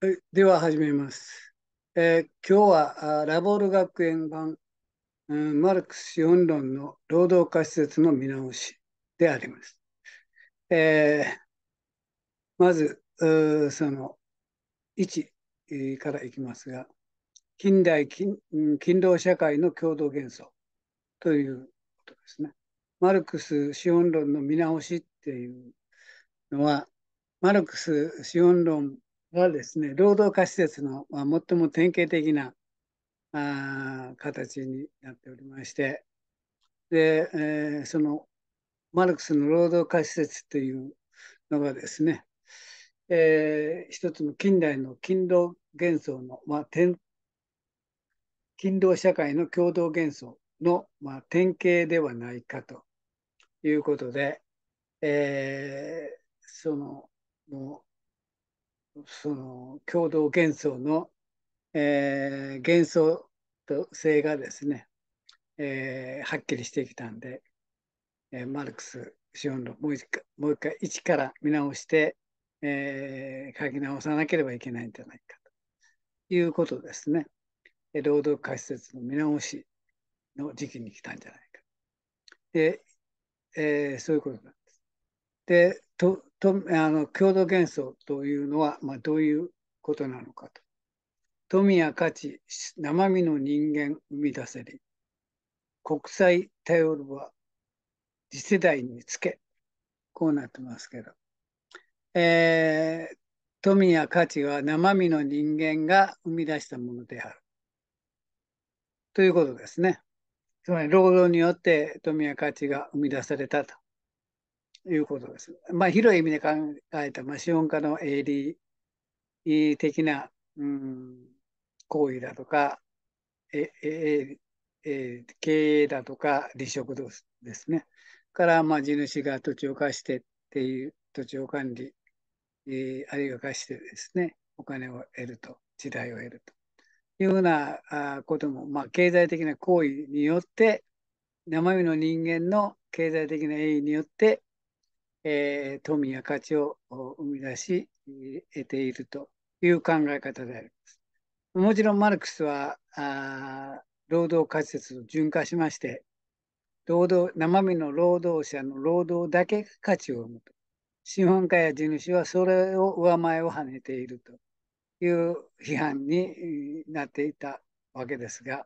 はい、では始めます。えー、今日はラボール学園版、うん、マルクス資本論の労働化施設の見直しであります。えー、まずその1からいきますが、近代勤労社会の共同幻想ということですね。マルクス資本論の見直しっていうのは、マルクス資本論はですね、労働化施設の、ま最も典型的なあ形になっておりまして、で、えー、そのマルクスの労働化施設というのがですね、えー、一つの近代の勤労幻想の、まあ、勤労社会の共同幻想の、まあ、典型ではないかということで、えー、そのもうその共同幻想の、えー、幻想と性がですね、えー、はっきりしてきたんで、えー、マルクス資本論もう一回もう一回一から見直して、えー、書き直さなければいけないんじゃないかということですね。労働解説の見直しの時期に来たんじゃないか。で、えー、そういうことだ。でととあの共同幻想というのは、まあ、どういうことなのかと。富や価値、生身の人間生み出せり。国際頼るは次世代につけ。こうなってますけど。えー、富や価値は生身の人間が生み出したものである。ということですね。つまり労働によって富や価値が生み出されたということです。まあ、広い意味で考えた、まあ、資本家の営利的な、うん、行為だとか、えええ経営だとか、離職ですね。から、まあ、地主が土地を貸してっていう土地を管理、えあるいは貸してですね、お金を得ると、時代を得ると。いうようなことも、まあ、経済的な行為によって、生身の人間の経済的な栄誉によってえー、富や価値を生み出し、得ているという考え方であります。もちろんマルクスはあ労働仮説を順化しまして、労働生身の労働者の労働だけが価値を生むと。資本家や地主はそれを上前を跳ねているという批判になっていたわけですが、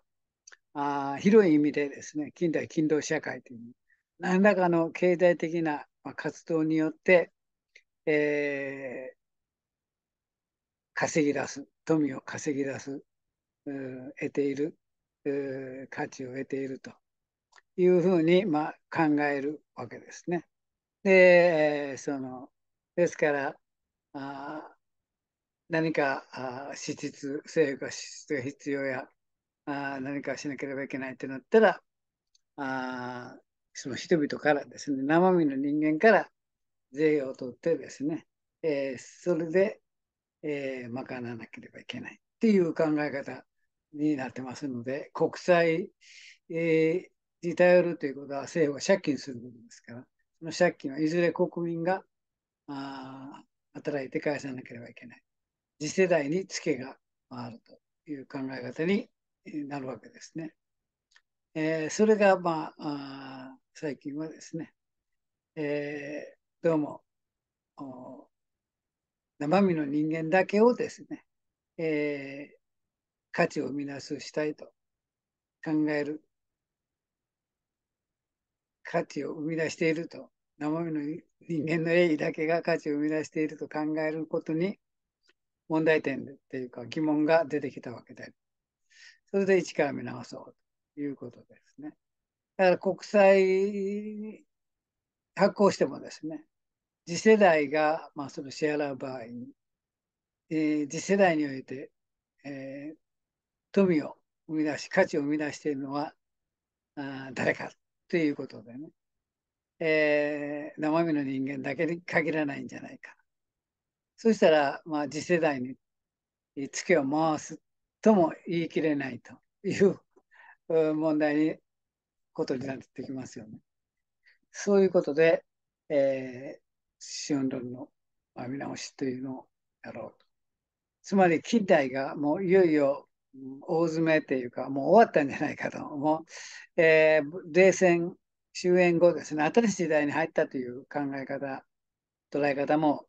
あ広い意味でですね、近代勤労社会という何らかの経済的な活動によって、えー、稼ぎ出す、富を稼ぎ出す、得ている、価値を得ているというふうに、まあ、考えるわけですね。で、その、ですから、あ何かあ支出、政府が支出が必要や、あ何かしなければいけないってなったら、あその人々からですね、生身の人間から税を取ってですね、えー、それで、えー、賄わなければいけないっていう考え方になってますので、国債、えー、に頼るということは政府が借金することですから、その借金はいずれ国民があ働いて返さなければいけない。次世代にツケが回るという考え方になるわけですね。えー、それが、まあ、あ最近はですね、えー、どうも生身の人間だけをですね、えー、価値を生み出すしたいと考える価値を生み出していると生身の人間の栄意だけが価値を生み出していると考えることに問題点っていうか疑問が出てきたわけでそれで一から見直そうということですね。だから国債発行してもですね、次世代が、まあ、その支払う場合、えー、次世代において、えー、富を生み出し、価値を生み出しているのはあ誰かということでね、えー、生身の人間だけに限らないんじゃないか。そしたら、まあ、次世代に月を回すとも言い切れないという問題にことになってきますよね。そういうことで、えー、資本論の見直しというのをやろうと。つまり近代がもういよいよ大詰めというかもう終わったんじゃないかともう、えー、冷戦終焉後ですね新しい時代に入ったという考え方捉え方も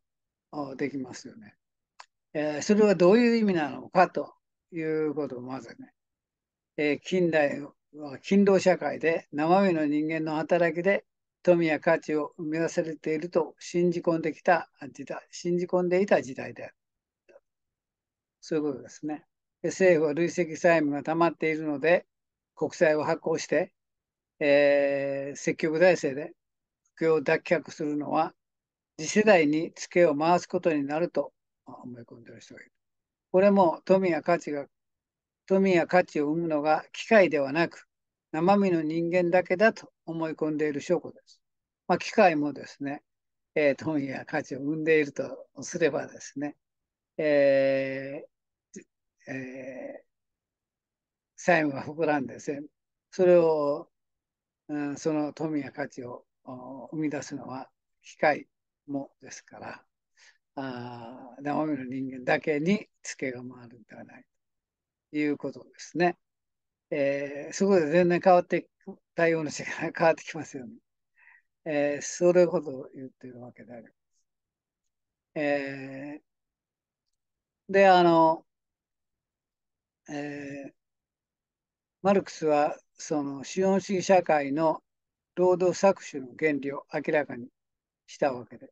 できますよね、えー、それはどういう意味なのかということをまずね、えー、近代勤労社会で生身の人間の働きで富や価値を生み出されていると信じ込んできた時代、信じ込んでいた時代である。そういうことですね。政府は累積債務が溜まっているので、国債を発行して、えー、積極財政で不況を脱却するのは、次世代にツケを回すことになると思い込んでいる人がいる。これも富や価値が富や価値を生むのが機械ではなく、生身の人間だけだと思い込んでいる証拠です。まあ、機械もですね、えー、富や価値を生んでいるとすればですね、えーえー、債務が膨らんですね、それを、うん、その富や価値を生み出すのは機械もですから、あ生身の人間だけにツケが回るんではない。いうことですね。えー、そこで全然変わって、対応の違いが変わってきますよね。えー、それほど言ってるわけであります。えー、で、あの、えー、マルクスはその資本主義社会の労働搾取の原理を明らかにしたわけで、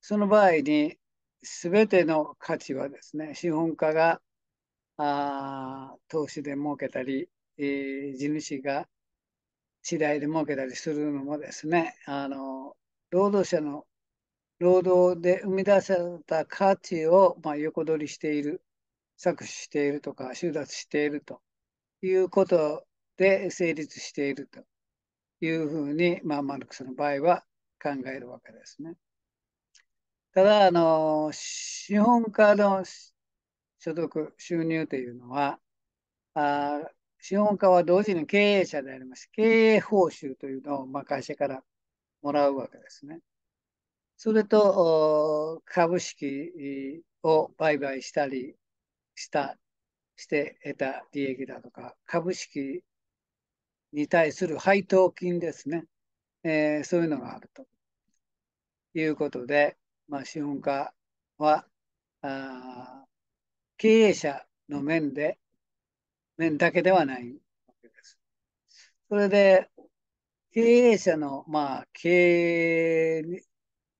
その場合に全ての価値はですね、資本家があ投資で儲けたり、えー、地主が次第で儲けたりするのもですねあの労働者の労働で生み出された価値を、まあ、横取りしている搾取しているとか収奪しているということで成立しているというふうに、まあ、マルクスの場合は考えるわけですね。ただあの資本家の所得、収入というのは、あ資本家は同時に経営者でありまして、経営報酬というのを、まあ、会社からもらうわけですね。それと、株式を売買したりした、して得た利益だとか、株式に対する配当金ですね。えー、そういうのがあるということで、まあ、資本家はあ経営者の面で、面だけではないわけです。それで、経営者の、まあ、経営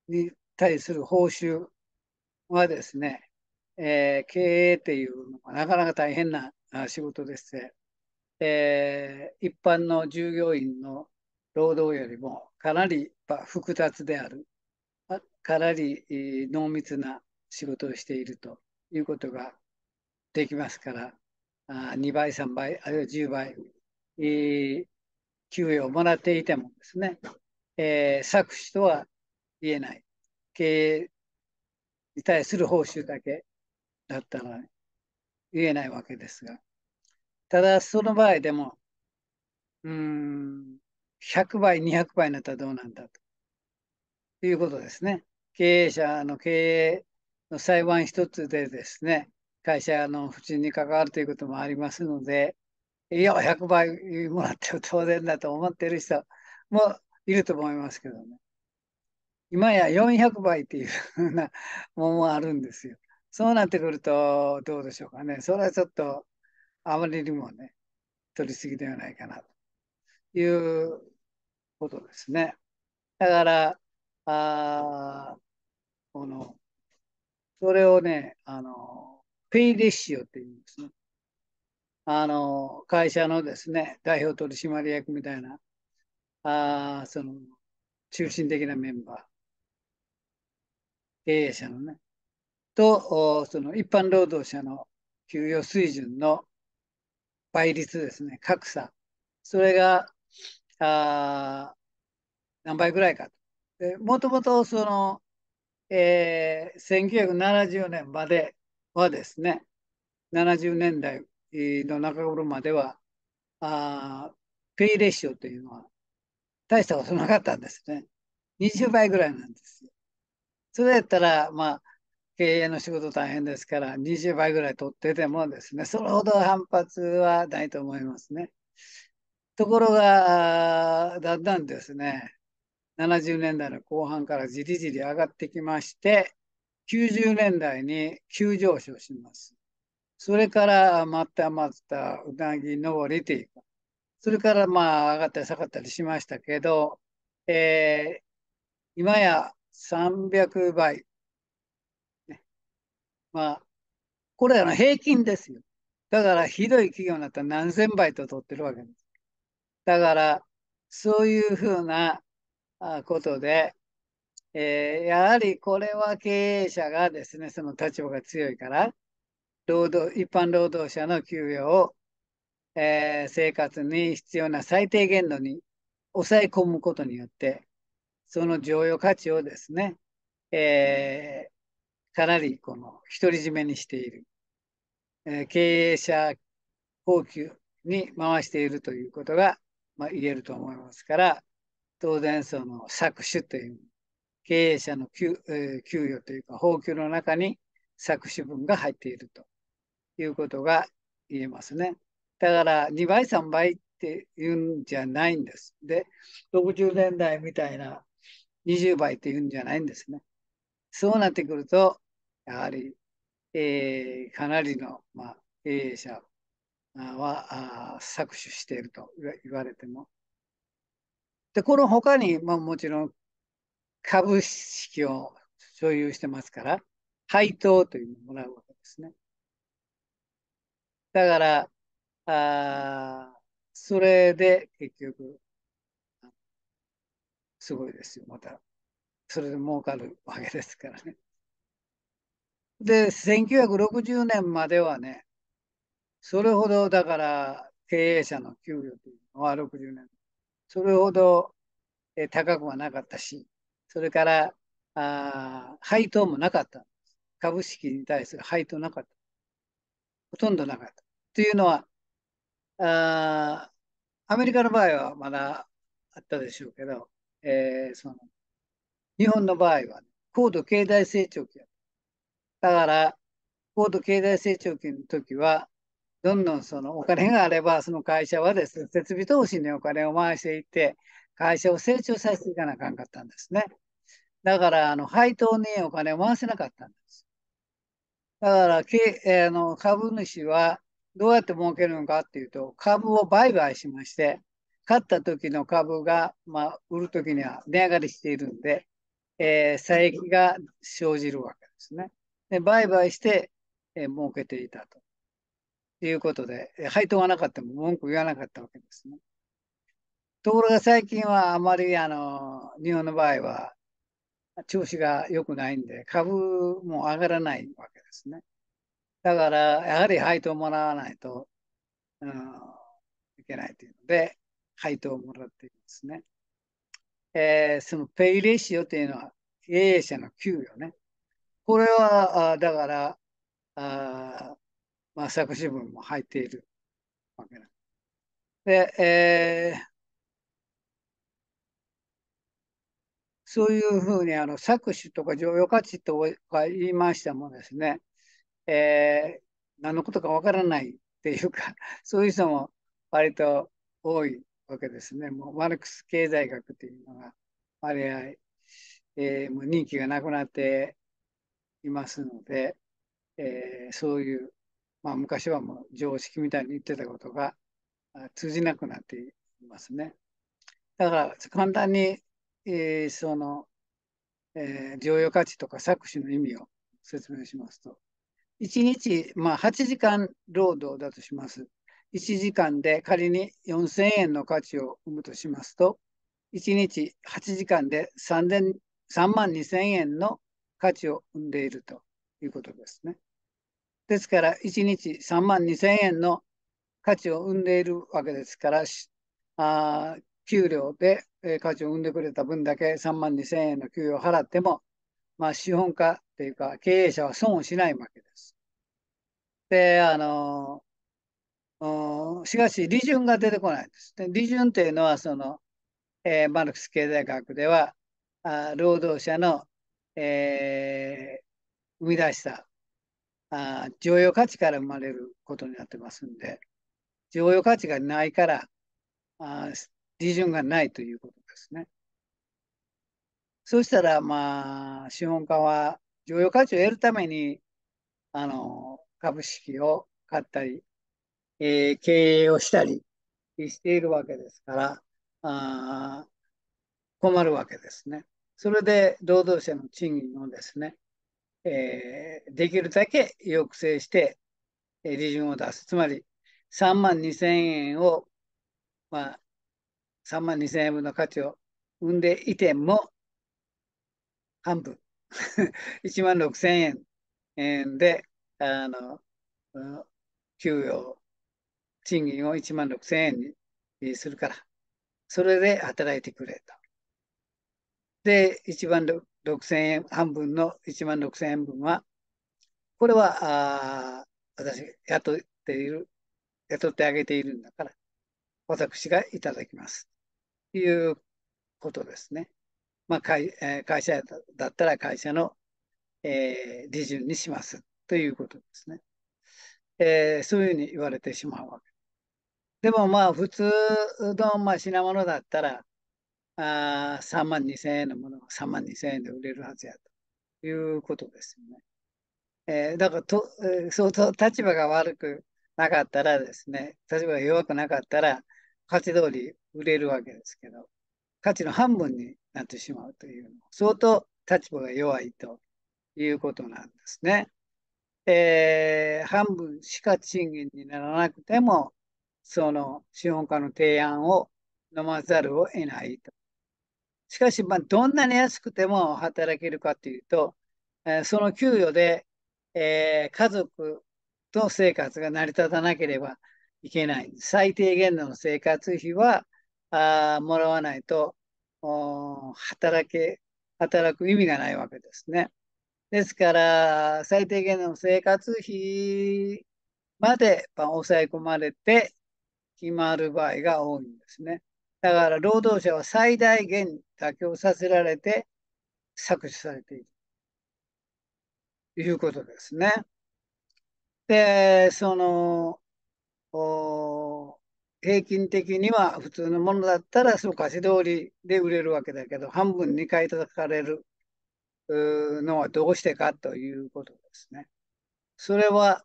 に対する報酬はですね、えー、経営っていうのがなかなか大変な仕事でして、えー、一般の従業員の労働よりもかなり複雑である、かなり濃密な仕事をしているということができますから、あ2倍、3倍、あるいは10倍、えー、給与をもらっていてもですね、えー、搾取とは言えない。経営に対する報酬だけだったら言えないわけですが、ただその場合でも、うん、100倍、200倍になったらどうなんだということですね。経営者の経営の裁判一つでですね、会社の不審に関わるということもありますので、いや、100倍もらっても当然だと思っている人もいると思いますけどね。今や400倍っていうふうなものもあるんですよ。そうなってくるとどうでしょうかね。それはちょっとあまりにもね、取りすぎではないかなということですね。だから、あこのそれをね、あのペイレッシオっていうんですね。あの、会社のですね、代表取締役みたいな、あその、中心的なメンバー、経営者のね、と、その一般労働者の給与水準の倍率ですね、格差。それが、あ何倍ぐらいかと。もともとその、えー、1970年まではですね、70年代の中頃までは、あペイレシオというのは大したことなかったんですね。20倍ぐらいなんですよ。それやったら、まあ、経営の仕事大変ですから、20倍ぐらい取っててもですね、それほど反発はないと思いますね。ところが、だんだんですね、70年代の後半からじりじり上がってきまして、90年代に急上昇します。それからまたまたうなぎ登りというか、それからまあ上がったり下がったりしましたけど、えー、今や300倍、ね。まあ、これらの平均ですよ。だからひどい企業になったら何千倍と取ってるわけです。だから、そういうふうなことで、えー、やはりこれは経営者がですね、その立場が強いから、労働一般労働者の給与を、えー、生活に必要な最低限度に抑え込むことによって、その剰余価値をですね、えー、かなりこの独り占めにしている、え経営者高級に回しているということが、まあ、言えると思いますから、当然その搾取という経営者の給,、えー、給与というか、報給の中に搾取分が入っているということが言えますね。だから2倍、3倍っていうんじゃないんです。で、60年代みたいな20倍っていうんじゃないんですね。そうなってくると、やはり、えー、かなりの、まあ、経営者は搾取していると言われても。で、この他に、まあ、もちろん株式を所有してますから、配当というのをもらうわけですね。だから、あそれで結局、すごいですよ、また。それで儲かるわけですからね。で、1960年まではね、それほどだから経営者の給与というのは60年、それほど高くはなかったし、それからあ配当もなかった。株式に対する配当なかった。ほとんどなかった。というのは、あアメリカの場合はまだあったでしょうけど、えー、その日本の場合は、高度経済成長期だだから、高度経済成長期の時は、どんどんそのお金があれば、その会社はですね、設備投資にお金を回していって、会社を成長させていかなあかんかったんですね。だから、あの、配当にお金を回せなかったんです。だから、けあの株主はどうやって儲けるのかっていうと、株を売買しまして、買った時の株が、まあ、売る時には値上がりしているんで、えー、差益が生じるわけですね。で、売買して、えー、儲けていたと。いうことで、配当がなかったも文句言わなかったわけですね。ところが最近はあまりあの日本の場合は調子が良くないんで、株も上がらないわけですね。だから、やはり配当をもらわないと、うん、いけないというので、配当をもらっていますね。えー、そのペイレシオというのは、経営者の給与ね。これは、あだから、あまあ、作詞文も入っているわけなんです。で、えー、そういうふうにあの搾取とか剰余価値とか言いましてもですね、えー、何のことかわからないっていうか、そういう人も割と多いわけですね。もうマルクス経済学っていうのが割合、えー、もう任期がなくなっていますので、えー、そういう、まあ、昔はもう常識みたいに言ってたことが通じなくなっていますね。だから簡単にえー、その、えー、常用価値とか搾取の意味を説明しますと、1日、まあ、8時間労働だとします。1時間で仮に4000円の価値を生むとしますと、1日8時間で3万2000円の価値を生んでいるということですね。ですから、1日3万2000円の価値を生んでいるわけですから、あ給料で、え価値を生んでくれた分だけ3万2000円の給与を払っても、まあ、資本家というか、経営者は損をしないわけです。で、あのしかし、利潤が出てこないんです。で利潤というのは、その、えー、マルクス経済学では、あ労働者の、えー、生み出したあ常用価値から生まれることになってますんで、常用価値がないから、あ利潤がないということですね。そうしたら、まあ、資本家は常用価値を得るために、あの、株式を買ったり、えー、経営をしたりしているわけですから、あ困るわけですね。それで労働者の賃金をですね、えー、できるだけ抑制して、えー、利潤を出す。つまり、3万2000円を、まあ、3万2000円分の価値を生んでいても、半分、1 万6000円で、あの、給与、賃金を1万6000円にするから、それで働いてくれと。で、1万6000円、半分の1万6000円分は、これは、あ私、雇っている、雇ってあげているんだから、私がいただきます。いうことですね。まあ会えー、会社だったら会社の、えー、利潤にしますということですね、えー。そういうふうに言われてしまうわけ。でもまあ普通の、まあ、品物だったらあ3万2千円のものが3万2千円で売れるはずやということですよね。えー、だからと、えー、相当立場が悪くなかったらですね、立場が弱くなかったら、価値通り売れるわけですけど、価値の半分になってしまうという、相当立場が弱いということなんですね。えー、半分しか賃金にならなくても、その資本家の提案を飲まざるを得ないと。しかし、まあ、どんなに安くても働けるかというと、えー、その給与で、えー、家族と生活が成り立たなければ、いけない。最低限度の生活費はあもらわないと働け、働く意味がないわけですね。ですから、最低限の生活費まで抑え込まれて決まる場合が多いんですね。だから、労働者は最大限妥協させられて搾取されているということですね。で、その、平均的には普通のものだったらその貸し通りで売れるわけだけど、半分2回叩かれるのはどうしてかということですね。それは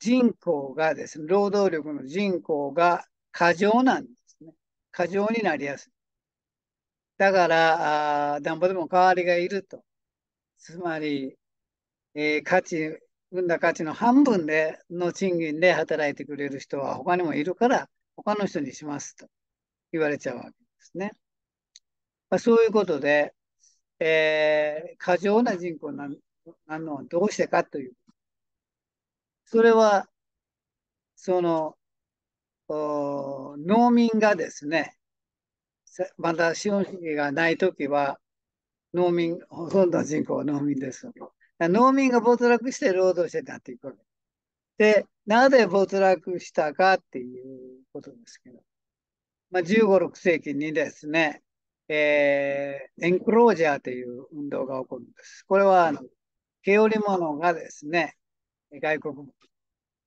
人口がですね、労働力の人口が過剰なんですね。過剰になりやすい。だから、あなんぼでも代わりがいると。つまり、えー、価値産んだ価値の半分での賃金で働いてくれる人は他にもいるから、他の人にしますと言われちゃうわけですね。まあ、そういうことで、えー、過剰な人口なんのはどうしてかという。それは、その、農民がですね、まだ資本主義がないときは、農民、ほとんど人口は農民です。農民が没落して労働してたっていうこと。で、なぜ没落したかっていうことですけど、まあ、15、6世紀にですね、えー、エンクロージャーという運動が起こるんです。これは、あの、毛織物がですね、外国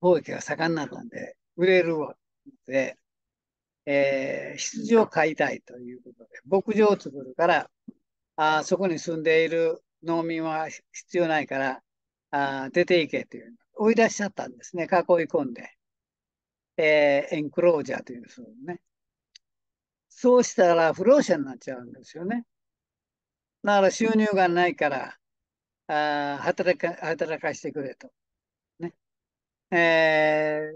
貿易が盛んなったんで、売れるわけで、えー、羊を飼いたいということで、牧場を作るから、あそこに住んでいる農民は必要ないから、あ出ていけという、追い出しちゃったんですね、囲い込んで。えー、エンクロージャーという、そうね。そうしたら不労者になっちゃうんですよね。だから収入がないから、あ働か働かしてくれと。ね。え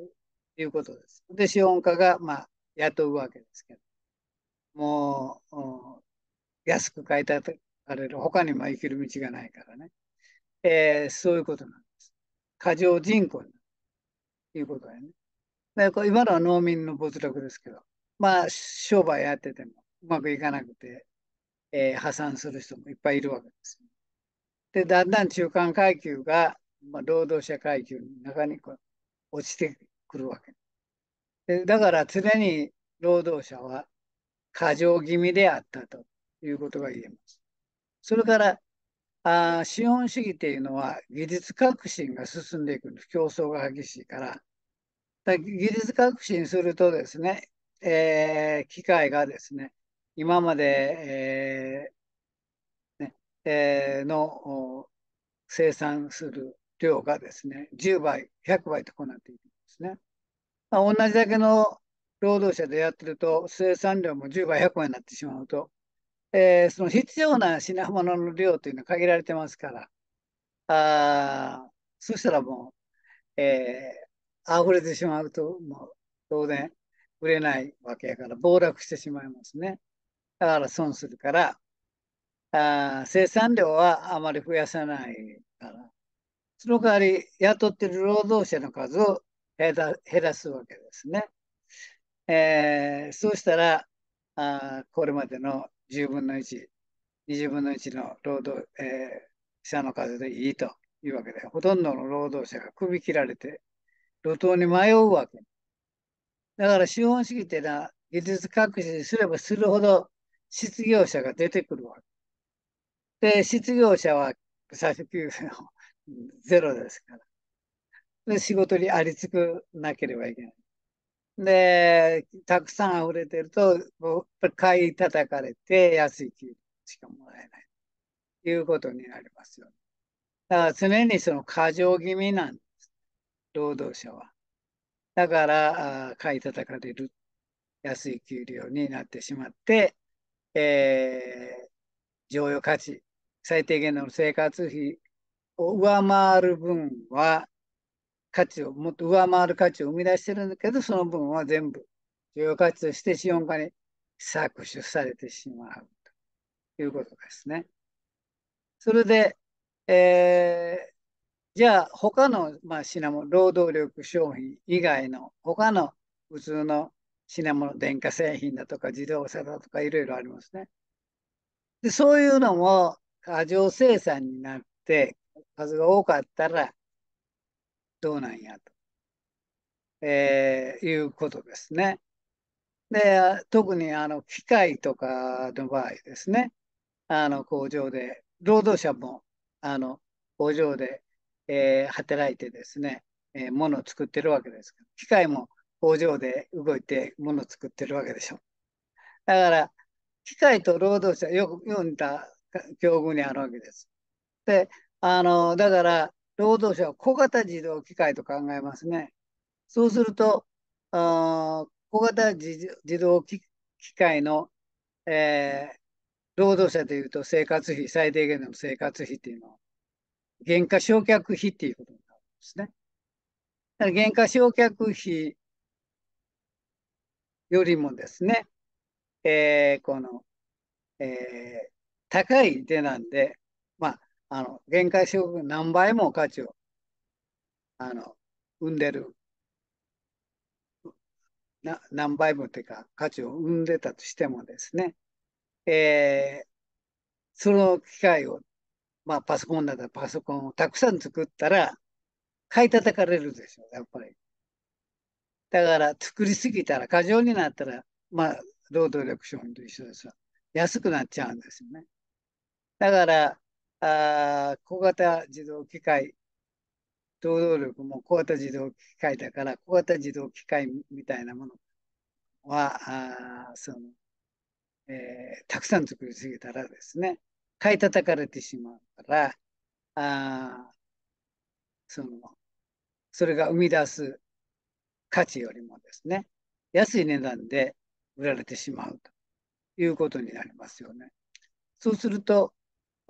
ー、いうことです。で、資本家が、まあ、雇うわけですけど。もう、安く買いたいされる。他にも生きる道がないからね。えー、そういうことなんです。過剰人口になるということだよね。でこ今のは農民の没落ですけど、まあ、商売やっててもうまくいかなくて、えー、破産する人もいっぱいいるわけです。で、だんだん中間階級が、まあ、労働者階級の中にこう落ちてくるわけで。だから常に労働者は過剰気味であったということが言えます。それからあ資本主義っていうのは技術革新が進んでいくんです。競争が激しいから。だ技術革新するとですね、えー、機械がですね、今まで、えー、ねえー、の生産する量がですね、10倍、100倍とこうなっていくんですね。まあ、同じだけの労働者でやってると、生産量も10倍、100倍になってしまうと、えー、その必要な品物の量というのは限られてますから、あそしたらもう、えー、溢れてしまうと、もう当然売れないわけやから、暴落してしまいますね。だから損するから、あ生産量はあまり増やさないから、その代わり雇ってる労働者の数を減らすわけですね。えー、そうしたらあ、これまでの10分の1、20分の1の労働、えー、者の数でいいというわけで、ほとんどの労働者が首切られて、路頭に迷うわけ。だから資本主義っていうのは、技術革新すればするほど失業者が出てくるわけ。で、失業者は最初給付のゼロですから。で仕事にありつくなければいけない。で、たくさん溢れてると、買い叩かれて、安い給料しかもらえない。ということになりますよ、ね。だから常にその過剰気味なんです。労働者は。だから、買い叩かれる。安い給料になってしまって、えー、常用価値、最低限の生活費を上回る分は、価値をもっと上回る価値を生み出してるんだけど、その分は全部需要価値として資本家に搾取されてしまうということですね。それで、えー、じゃあ他の、まあ、品物、労働力商品以外の他の普通の品物、電化製品だとか自動車だとかいろいろありますね。でそういうのも過剰生産になって数が多かったらどうなんやと、えー、いうことですね。で特にあの機械とかの場合ですねあの工場で労働者もあの工場で、えー、働いてですね、えー、物を作ってるわけです機械も工場で動いて物を作ってるわけでしょだから機械と労働者よく読んだ境遇にあるわけですであのだから労働者を小型自動機械と考えますね。そうすると、あ小型自動機械の、えー、労働者でいうと生活費、最低限の生活費っていうのは、減価償却費っていうことになるんですね。減価償却費よりもですね、えー、この、えー、高い手なんで、まあ、あの、限界集約何倍も価値を、あの、生んでる。な何倍もっていうか、価値を生んでたとしてもですね、えー、その機械を、まあ、パソコンだったらパソコンをたくさん作ったら、買い叩かれるでしょ、やっぱり。だから、作りすぎたら、過剰になったら、まあ、労働力商品と一緒ですよ。安くなっちゃうんですよね。だから、あ小型自動機械、労働力も小型自動機械だから、小型自動機械みたいなものは、あそのえー、たくさん作りすぎたらですね、買い叩かれてしまうから、あそのそれが生み出す価値よりもですね、安い値段で売られてしまうということになりますよね。そうすると、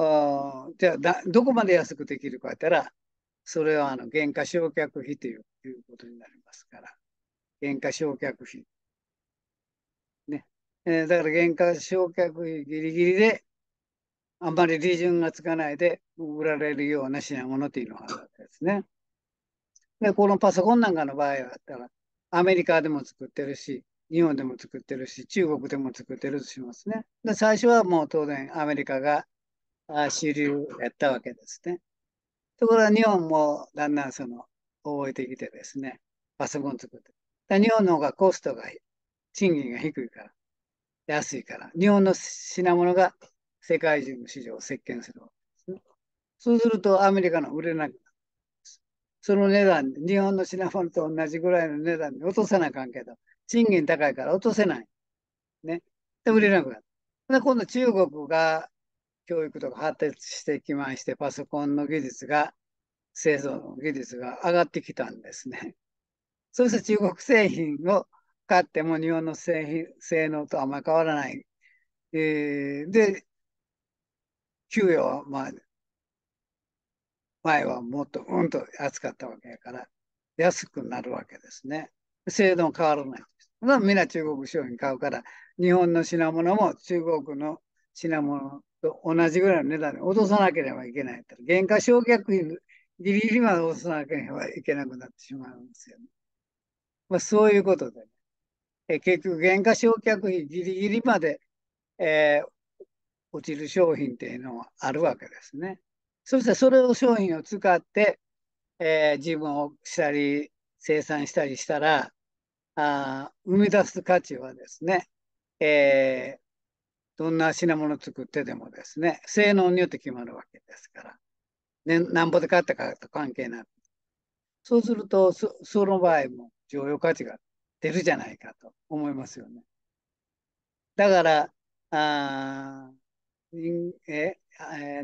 あじゃあだ、どこまで安くできるかやったら、それはあの原価償却費といういうことになりますから、原価償却費。ね。えー、だから原価償却費ギリギリで、あんまり利潤がつかないで売られるような品物というのがあるわけですね。で、このパソコンなんかの場合はあったら、アメリカでも作ってるし、日本でも作ってるし、中国でも作ってるとしますね。で、最初はもう当然アメリカが主流やったわけですね。ところが日本もだんだんその覚えてきてですね、パソコン作って。日本の方がコストが、賃金が低いから、安いから、日本の品物が世界中の市場を席巻するわけですね。そうするとアメリカの売れなくなる。その値段、日本の品物と同じぐらいの値段で落とさなあかんけど、賃金高いから落とせない。ね。で、売れなくなる。で、今度中国が教育とか発達してきまして、パソコンの技術が、製造の技術が上がってきたんですね。そして中国製品を買っても日本の製品性能とあんまり変わらない。えー、で、給与はまあ、前はもっとうんと安かったわけやから、安くなるわけですね。制度も変わらないみんな中国商品買うから、日本の品物も中国の品物と同じぐらいの値段で落とさなければいけない。原価償却費ギリギリまで落とさなければいけなくなってしまうんですよね。まあ、そういうことで、ね、え結局原価償却費ギリギリまで、えー、落ちる商品っていうのはあるわけですね。そしてそれを商品を使って、えー、自分をしたり生産したりしたらあ生み出す価値はですね、えー、どんな品物作ってでもですね、性能によって決まるわけですから、ね、なんぼで買ったかと関係ない。そうするとそ、その場合も常用価値が出るじゃないかと思いますよね。だから、あ人え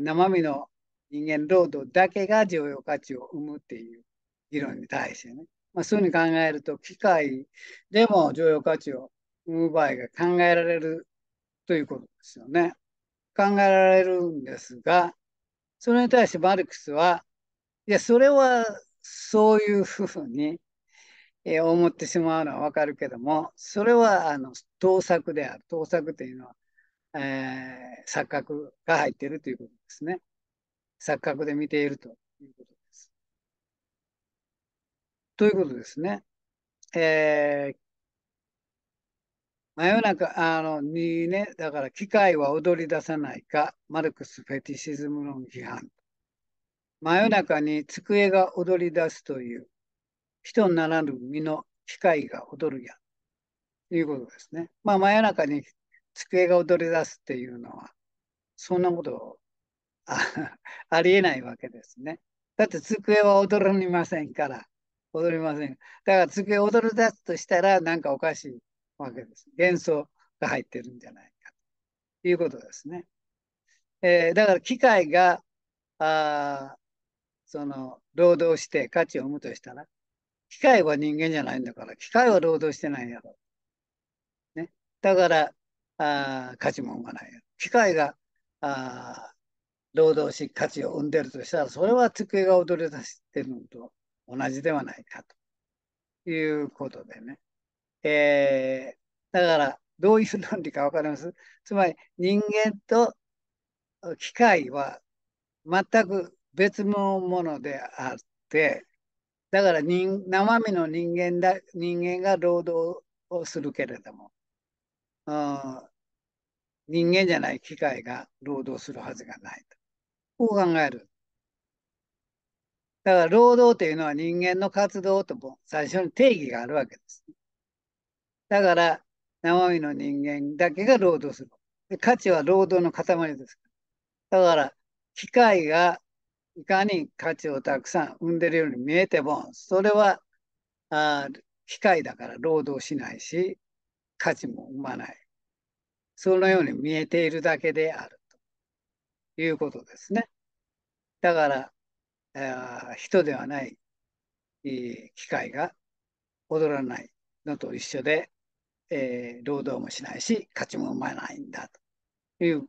え生身の人間労働だけが常用価値を生むっていう議論に対してね、まあ、そういうふうに考えると機械でも常用価値を生む場合が考えられるということですよね。考えられるんですが、それに対してマルクスは、いや、それはそういうふうに、えー、思ってしまうのはわかるけども、それはあの盗作である。盗作というのは、えー、錯覚が入っているということですね。錯覚で見ているということです。ということですね。えー、真夜中あのにね、だから機械は踊り出さないか、マルクス・フェティシズムの批判。真夜中に机が踊り出すという、人ならぬ身の機械が踊るや、ということですね。まあ、真夜中に机が踊り出すっていうのは、そんなことあ ありえないわけですね。だって机は踊りませんから、踊りません。だから机踊り出すとしたら、なんかおかしい。わけです。幻想が入ってるんじゃないかということですね。えー、だから機械があその労働して価値を生むとしたら機械は人間じゃないんだから機械は労働してないやろ。ね、だからあ価値も生まないや機械があ労働し価値を生んでるとしたらそれは机が踊り出してるのと同じではないかということでね。えー、だからどういう論理か分かります つまり人間と機械は全く別のものであって、だから人生身の人間だ人間が労働をするけれども、うん、人間じゃない機械が労働するはずがないと。こう考える。だから労働というのは人間の活動とも最初に定義があるわけです、ね。だから、生身の人間だけが労働する。で価値は労働の塊です。だから、機械がいかに価値をたくさん生んでるように見えても、それはあ機械だから労働しないし、価値も生まない。そのように見えているだけであるということですね。だから、えー、人ではない、機械が踊らないのと一緒で、えー、労働もしないし、価値も生まないんだという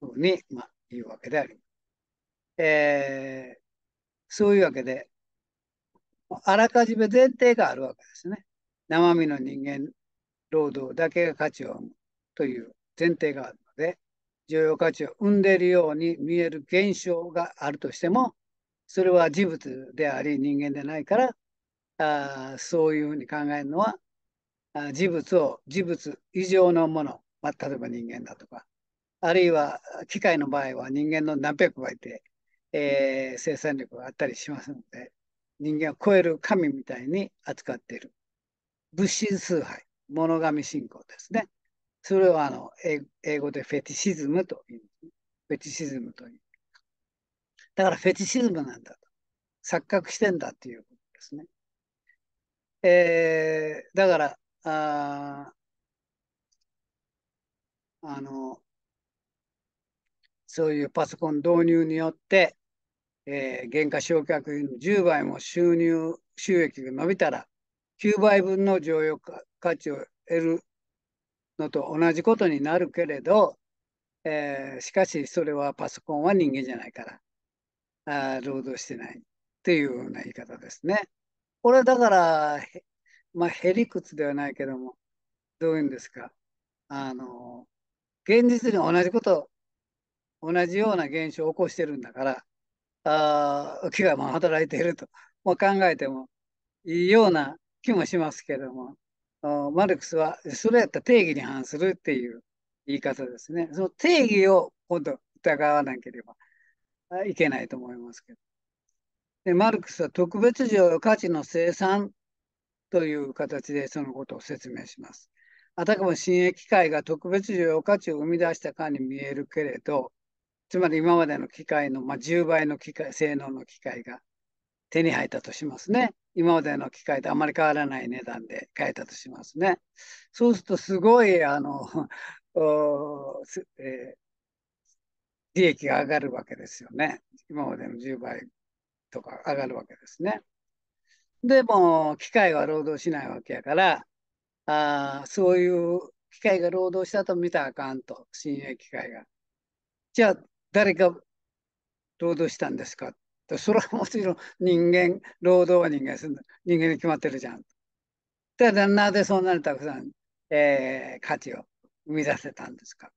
ふうに、まあ、言うわけであります。えー、そういうわけで、あらかじめ前提があるわけですね。生身の人間労働だけが価値を生むという前提があるので、重要価値を生んでいるように見える現象があるとしても、それは事物であり人間でないから、あそういうふうに考えるのは事物を事物以上のもの、まあ、例えば人間だとか、あるいは機械の場合は人間の何百倍で、えー、生産力があったりしますので、人間を超える神みたいに扱っている。物心崇拝、物神信仰ですね。それをあの英語でフェティシズムという。フェティシズムという。だからフェティシズムなんだと。錯覚してんだっていうことですね。えー、だからああの、そういうパソコン導入によって、えー、原価償却の10倍も収入、収益が伸びたら、9倍分の常用価値を得るのと同じことになるけれど、えー、しかしそれはパソコンは人間じゃないから、あ労働してないっていうような言い方ですね。これだから、まあ、へりくつではないけども、どういうんですか、あの、現実に同じこと、同じような現象を起こしてるんだから、あ気が働いていると、まあ、考えてもいいような気もしますけども、マルクスはそれやったら定義に反するっていう言い方ですね。その定義を今度疑わなければいけないと思いますけど。でマルクスは特別上価値の生産という形でそのことを説明します。あたかも新鋭機械が特別需要価値を生み出したかに見えるけれど、つまり今までの機械の、まあ、10倍の機械性能の機械が手に入ったとしますね。今までの機械とあまり変わらない値段で買えたとしますね。そうするとすごいあの えー、利益が上がるわけですよね。今までの10倍とか上がるわけですね。でも機械は労働しないわけやからあそういう機械が労働したと見たらあかんと新鋭機械が。じゃあ誰が労働したんですかそれはもちろん人間労働は人間する人間に決まってるじゃん。だからなぜそんなにたくさん、えー、価値を生み出せたんですか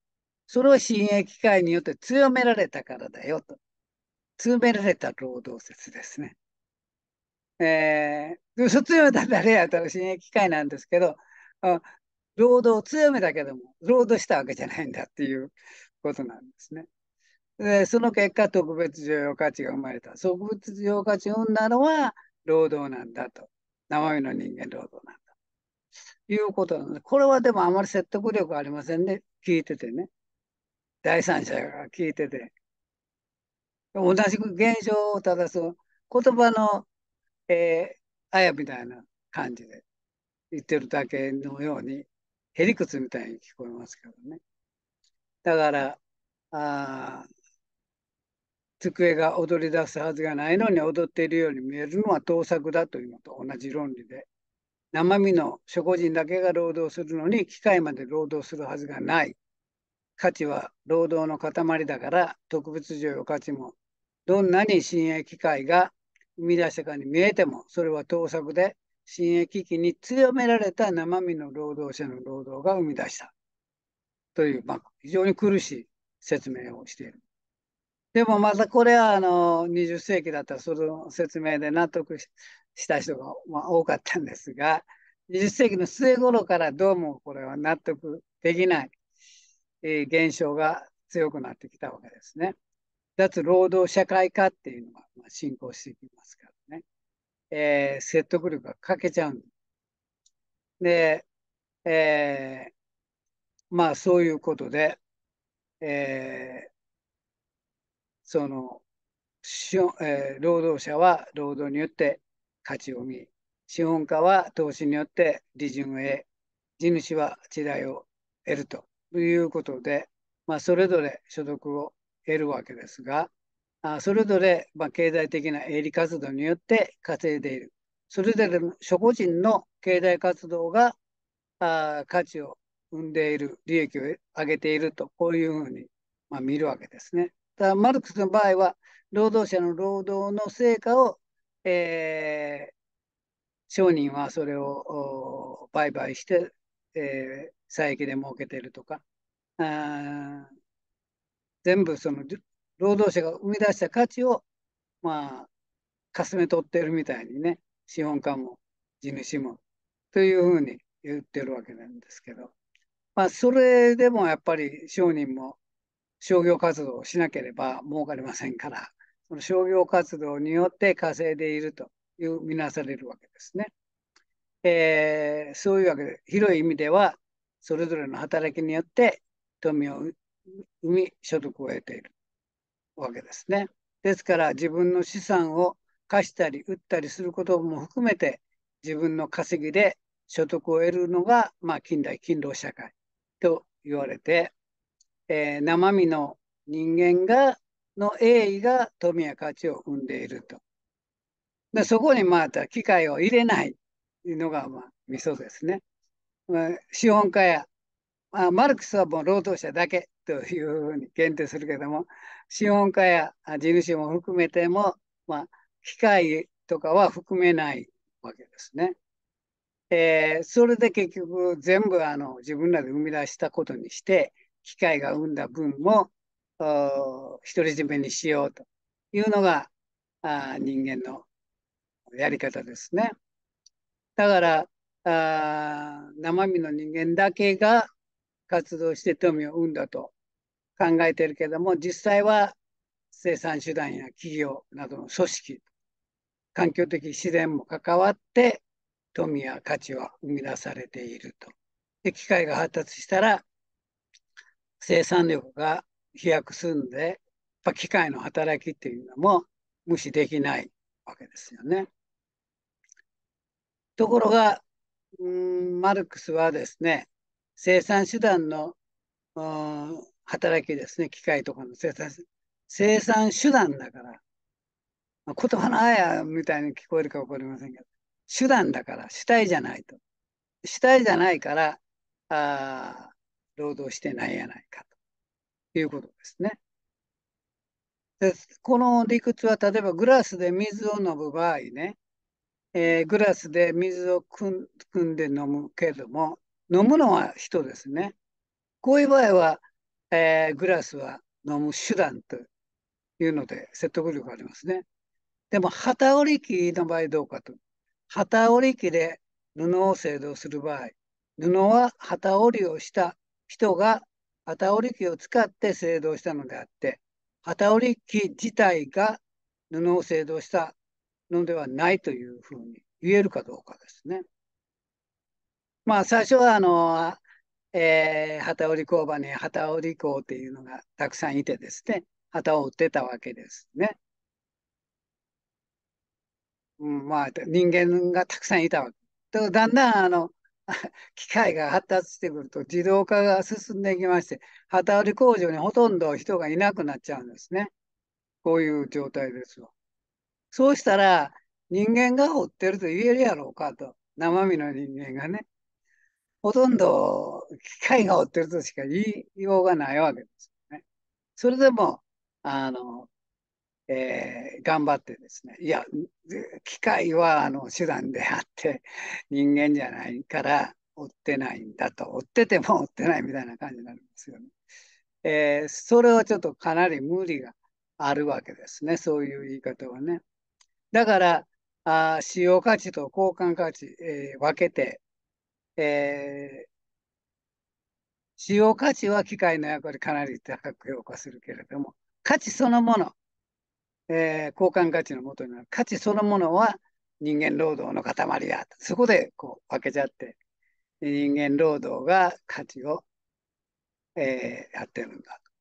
それは新鋭機械によって強められたからだよと。強められた労働説ですね。えー、卒業だったらやったら機会なんですけど、労働を強めたけども、労働したわけじゃないんだっていうことなんですね。でその結果、特別需要価値が生まれた。特別需要価値を生んだのは労働なんだと。生身の人間労働なんだ。いうことなので、これはでもあまり説得力ありませんね。聞いててね。第三者が聞いてて。同じ現象をただ言葉のえー、あやみたいな感じで言ってるだけのように、へりくつみたいに聞こえますけどね。だから、あ机が踊り出すはずがないのに踊っているように見えるのは盗作だというのと同じ論理で、生身の諸個人だけが労働するのに機械まで労働するはずがない。価値は労働の塊だから特別需要価値もどんなに新鋭機械が生み出したかに見えても、それは盗作で、新鋭機に強められた生身の労働者の労働が生み出した。という、まあ、非常に苦しい説明をしている。でもまたこれはあの20世紀だったらその説明で納得した人が、ま多かったんですが、20世紀の末頃からどうもこれは納得できない、え現象が強くなってきたわけですね。脱労働社会化っていうのが進行していきますからね、えー、説得力が欠けちゃうんで、えー、まあそういうことで、えー、その、えー、労働者は労働によって価値を見、資本家は投資によって利潤を得地主は地代を得るということで、まあ、それぞれ所得を得るわけですが、あそれぞれ、ま経済的な営利活動によって稼いでいる。それぞれの諸個人の経済活動があ価値を生んでいる、利益を上げていると、こういうふうに、ま見るわけですね。だマルクスの場合は、労働者の労働の成果を、えー、商人はそれを売買して、えー、差益で儲けてるとか、全部その労働者が生み出した価値を、まあ、かすめ取ってるみたいにね、資本家も地主もというふうに言ってるわけなんですけど、まあ、それでもやっぱり商人も商業活動をしなければ儲かりませんから、その商業活動によって稼いでいるという見なされるわけですね。えー、そういうわけで、広い意味では、それぞれの働きによって富を海所得を得ているわけですね。ですから自分の資産を貸したり売ったりすることも含めて自分の稼ぎで所得を得るのが、まあ、近代勤労社会と言われて、えー、生身の人間がの栄意が富や価値を生んでいると。でそこにまた機械を入れないのが、まあ、ミソですね。まあ、資本家や、まあ、マルクスはもう労働者だけというふうに限定するけども、資本家や地主も含めても、まあ、機械とかは含めないわけですね。えー、それで結局全部あの自分らで生み出したことにして、機械が生んだ分も独り占めにしようというのがあ人間のやり方ですね。だからあ生身の人間だけが活動して富を生んだと考えてるけども、実際は生産手段や企業などの組織、環境的自然も関わって富や価値は生み出されていると。で機械が発達したら生産力が飛躍するんで、やっぱ機械の働きっていうのも無視できないわけですよね。ところが、うんマルクスはですね、生産手段の働きですね、機械とかの生産生産手段だから、まあ、言葉のあやみたいに聞こえるか分かりませんけど、手段だから、主体じゃないと。主体じゃないから、あ労働してないやないかということですね。でこの理屈は、例えばグラスで水を飲む場合ね、えー、グラスで水をくんで飲むけれども、飲むのは人ですね。こういう場合は、えー、グラスは飲む手段というので説得力ありますね。でも、旗織り機の場合どうかと。旗織り機で布を製造する場合、布は旗織りをした人が旗織り機を使って製造したのであって、旗織り機自体が布を製造したのではないというふうに言えるかどうかですね。まあ、最初はあの、えー、旗織り工場に旗織り工っていうのがたくさんいてですね、旗を売ってたわけですね。うん、まあ、人間がたくさんいたわけ。だだんだんあの 機械が発達してくると自動化が進んでいきまして、旗織り工場にほとんど人がいなくなっちゃうんですね。こういう状態ですよ。そうしたら、人間が掘ってると言えるやろうかと。生身の人間がね。ほとんど機械が追ってるとしか言いようがないわけですよね。それでも、あの、えー、頑張ってですね、いや、機械はあの手段であって、人間じゃないから追ってないんだと、追ってても追ってないみたいな感じになるんですよね。えー、それはちょっとかなり無理があるわけですね、そういう言い方はね。だから、あ使用価値と交換価値、えー、分けてえー、使用価値は機械の役割かなり高く評価するけれども、価値そのもの、えー、交換価値のもとになる価値そのものは人間労働の塊だと。そこでこう分けちゃって、人間労働が価値を、えー、やってるんだと。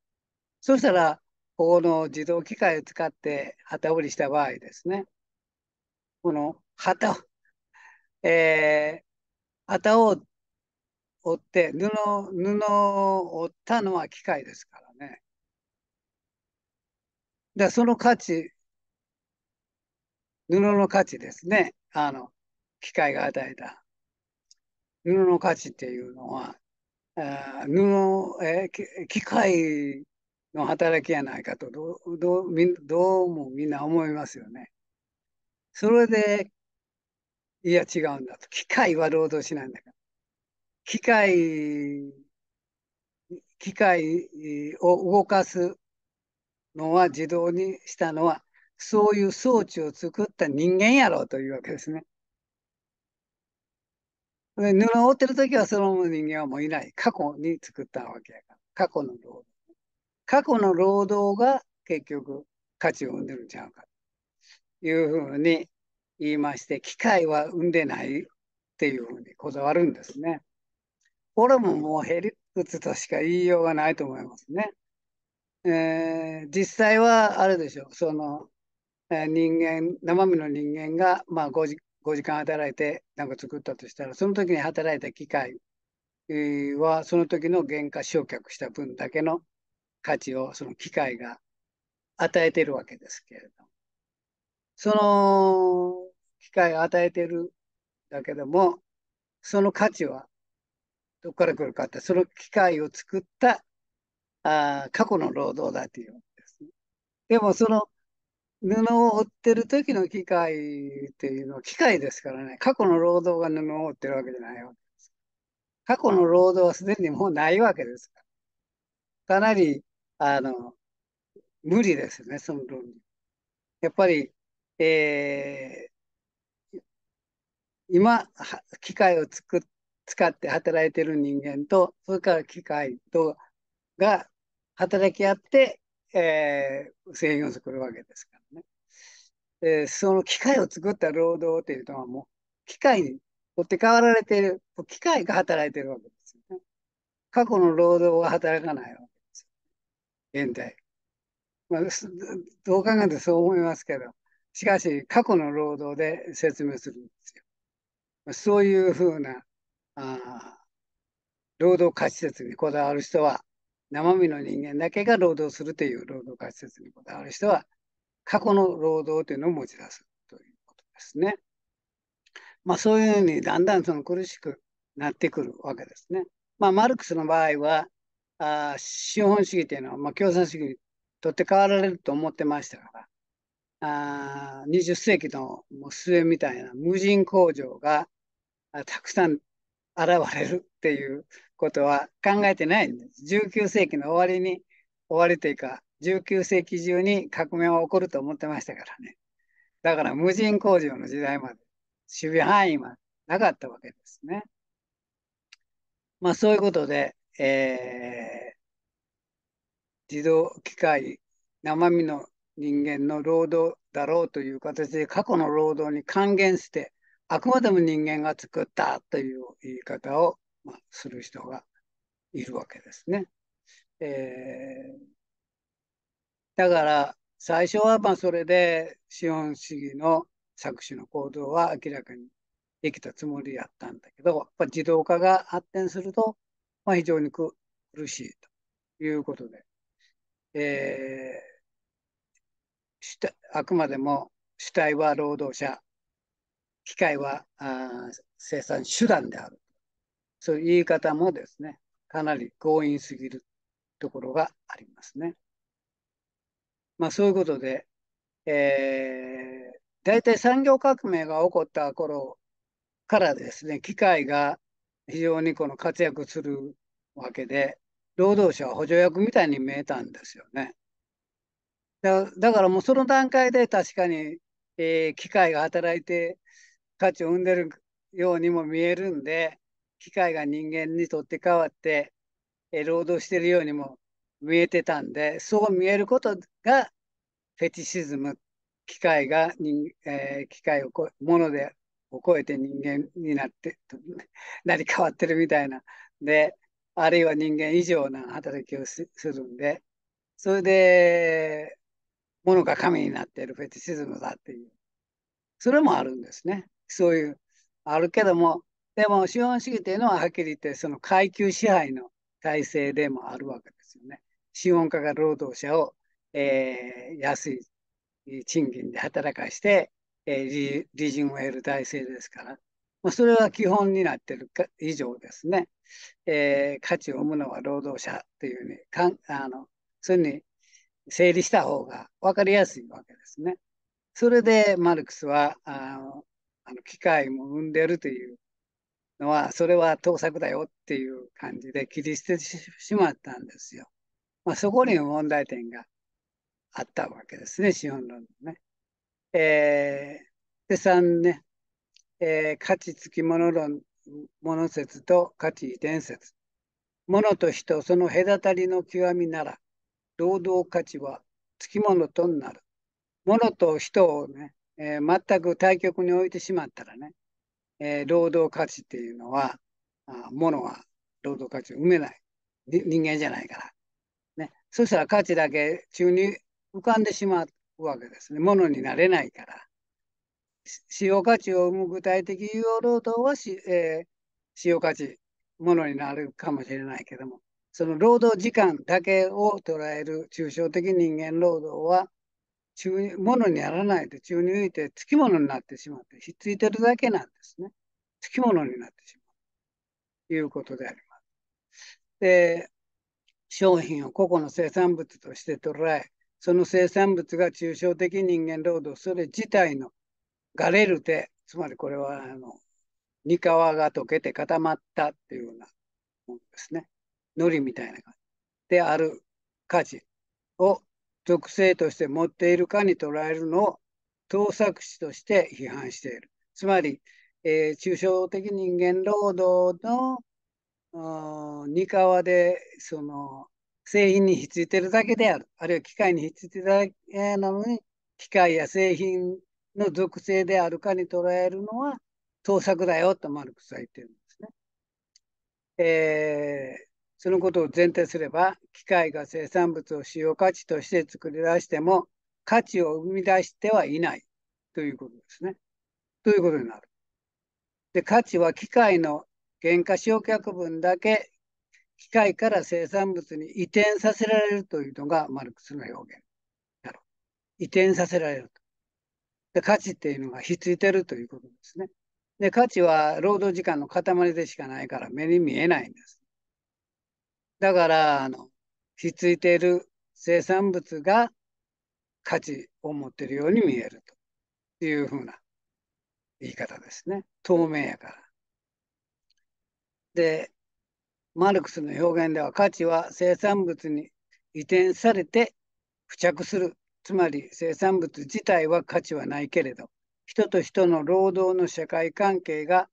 そしたら、ここの自動機械を使って旗振りした場合ですね、この旗、えー、綿を折って布、布を折ったのは機械ですからね。で、その価値、布の価値ですね。あの、機械が与えた。布の価値っていうのは、あ布、え機械の働きやないかとどうどうどうもみんな思いますよね。それでいや違うんだと。機械は労働しないんだから。機械、機械を動かすのは自動にしたのは、そういう装置を作った人間やろうというわけですね。布を折ってる時はその人間はもういない。過去に作ったわけやから。過去の労働。過去の労働が結局価値を生んでるんちゃうか。いうふうに言いまして、機械は生んでないっていうふうにこだわるんですね。これももう減りクつとしか言いようがないと思いますね。えー、実際はあれでしょう、その、えー、人間、生身の人間が、まあ5時、5時間働いて何か作ったとしたら、その時に働いた機械は、その時の原価償却した分だけの価値をその機械が与えてるわけですけれども。その機会を与えてるだけども、その価値はどこから来るかって、その機会を作ったあ過去の労働だというんですね。でもその布を織ってる時の機械っていうのは機械ですからね、過去の労働が布を織ってるわけじゃないわけです。過去の労働はすでにもうないわけですから。かなり、あの、無理ですね、その論理。やっぱり、え今機械をつく使って働いてる人間とそれから機械とが働き合って、えー、製品を作るわけですからね。えー、その機械を作った労働というのはもう機械に取って代わられている機械が働いてるわけですよね。過去の労働は働かないわけですよ。現代。まあ、どう考えてそう思いますけど、しかし過去の労働で説明するんですよ。そういうふうなあ労働活施設にこだわる人は生身の人間だけが労働するという労働活施設にこだわる人は過去の労働というのを持ち出すということですね。まあ、そういうふうにだんだんその苦しくなってくるわけですね。まあ、マルクスの場合はあ資本主義というのは、まあ、共産主義にとって代わられると思ってましたからあ20世紀の末みたいな無人工場がたくさん現れるっていうことは考えてないんです。19世紀の終わりに終わりというか19世紀中に革命は起こると思ってましたからね。だから無人工場の時代まで守備範囲はなかったわけですね。まあそういうことで、えー、自動機械生身の人間の労働だろうという形で過去の労働に還元してあくまでも人間が作ったという言い方を、まあ、する人がいるわけですね。えー、だから最初はまあそれで資本主義の搾取の行動は明らかにできたつもりやったんだけど、やっぱ自動化が発展すると、まあ、非常に苦しいということで、えー、あくまでも主体は労働者機械はあ生産手段である。そういう言い方もですね、かなり強引すぎるところがありますね。まあそういうことで、えー、大体産業革命が起こった頃からですね、機械が非常にこの活躍するわけで、労働者は補助役みたいに見えたんですよね。だだからもうその段階で確かに、えー、機械が働いて価値を生んでるようにも見えるんで、機械が人間にとって変わって、労働してるようにも見えてたんで、そう見えることがフェティシズム、機械が人、えー、機械をこ、ものでを超えて人間になって、成り変わってるみたいな。で、あるいは人間以上な働きをするんで、それで、ものが神になっているフェティシズムだっていう。それもあるんですね。そういう、あるけども、でも資本主義というのははっきり言って、その階級支配の体制でもあるわけですよね。資本家が労働者を、えー、安い賃金で働かして、えー、利潤を得る体制ですから、まあ、それは基本になってるか以上ですね、えー、価値を生むのは労働者というね、かんあのそういうふうに整理した方が分かりやすいわけですね。それでマルクスはああの機械も生んでるというのは、それは盗作だよっていう感じで切り捨ててしまったんですよ。まあ、そこに問題点があったわけですね、資本論のね。えー、で、3ね、えー、価値付き物論、物説と価値遺伝説。物と人、その隔たりの極みなら、労働価値は付き物となる。物と人をね、えー、全く対極に置いてしまったらね、えー、労働価値っていうのは、あ物は労働価値を埋めない。人間じゃないから。ね、そしたら価値だけ中に浮かんでしまうわけですね。物になれないから。使用価値を生む具体的有用労働はし、えー、使用価値、ものになるかもしれないけども、その労働時間だけを捉える抽象的人間労働は、中に、ものにならないで宙に浮いて、つきものになってしまって、ひっついてるだけなんですね。つきものになってしまう。ということであります。で、商品を個々の生産物として捉え、その生産物が抽象的人間労働、それ自体のガレルテ、つまりこれはあの、ニカが溶けて固まったっていうようなものですね。海苔みたいな感じである価事を属性として持っているかに捉えるのを盗作詞として批判している。つまり、えー、抽象的人間労働の二川でその製品にひっついてるだけである。あるいは機械にひっついてるだけなのに、機械や製品の属性であるかに捉えるのは盗作だよとマルクスは言ってるんですね。えー、そのことを前提すれば、機械が生産物を使用価値として作り出しても、価値を生み出してはいないということですね。ということになる。で、価値は機械の原価償却分だけ機械から生産物に移転させられるというのがマルクスの表現だろう。移転させられると。で価値っていうのがひきついてるということですね。で価値は労働時間の塊でしかないから目に見えないんです。だから、あの、ひっついている生産物が価値を持っているように見えるというふうな言い方ですね。透明やから。で、マルクスの表現では価値は生産物に移転されて付着する。つまり生産物自体は価値はないけれど、人と人の労働の社会関係が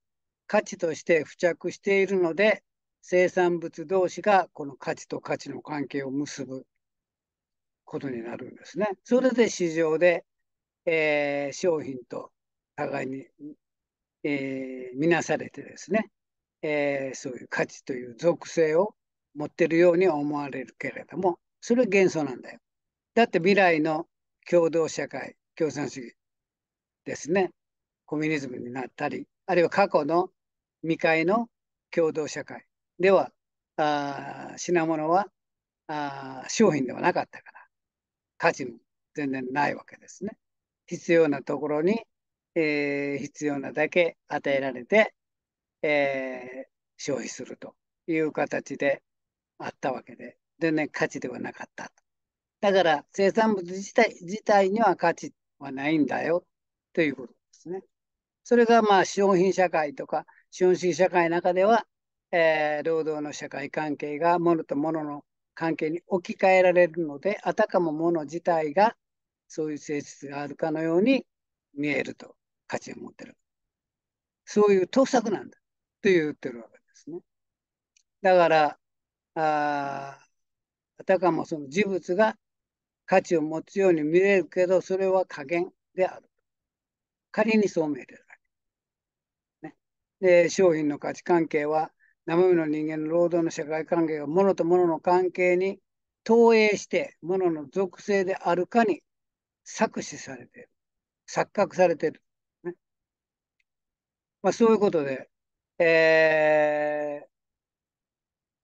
価値として付着しているので、生産物同士がこの価値と価値の関係を結ぶことになるんですね。それで市場で、えー、商品と互いに、えー、見なされてですね、えー、そういう価値という属性を持ってるように思われるけれども、それは幻想なんだよ。だって未来の共同社会、共産主義ですね、コミュニズムになったり、あるいは過去の未開の共同社会、ではあ品物はあ商品ではなかったから価値も全然ないわけですね。必要なところに、えー、必要なだけ与えられて、えー、消費するという形であったわけで全然、価値ではなかっただから生産物自体自体には価値はないんだよということですね。それがまあ資本社会とか資本主義社会の中ではえー、労働の社会関係が物と物の関係に置き換えられるので、あたかも物自体がそういう性質があるかのように見えると価値を持ってる。そういう盗作なんだと言ってるわけですね。だから、ああたかもその事物が価値を持つように見れるけど、それは加減である。仮にそう見えてるわけ。ね、で、商品の価値関係は、生身の人間の労働の社会関係が物と物の関係に投影して物の属性であるかに搾取されている錯覚されている、ねまあ、そういうことで、えー、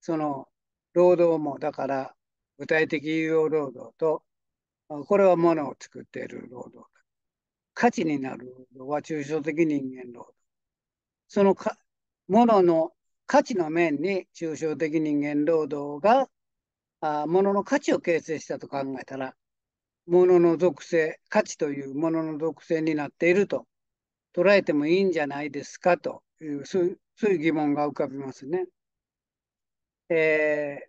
その労働もだから具体的有用労働とこれは物を作っている労働価値になる労働は抽象的人間労働そのか物の価値の面に抽象的人間労働があ物の価値を形成したと考えたら、物の属性、価値というものの属性になっていると捉えてもいいんじゃないですかというそういう、そういう疑問が浮かびますね。えー、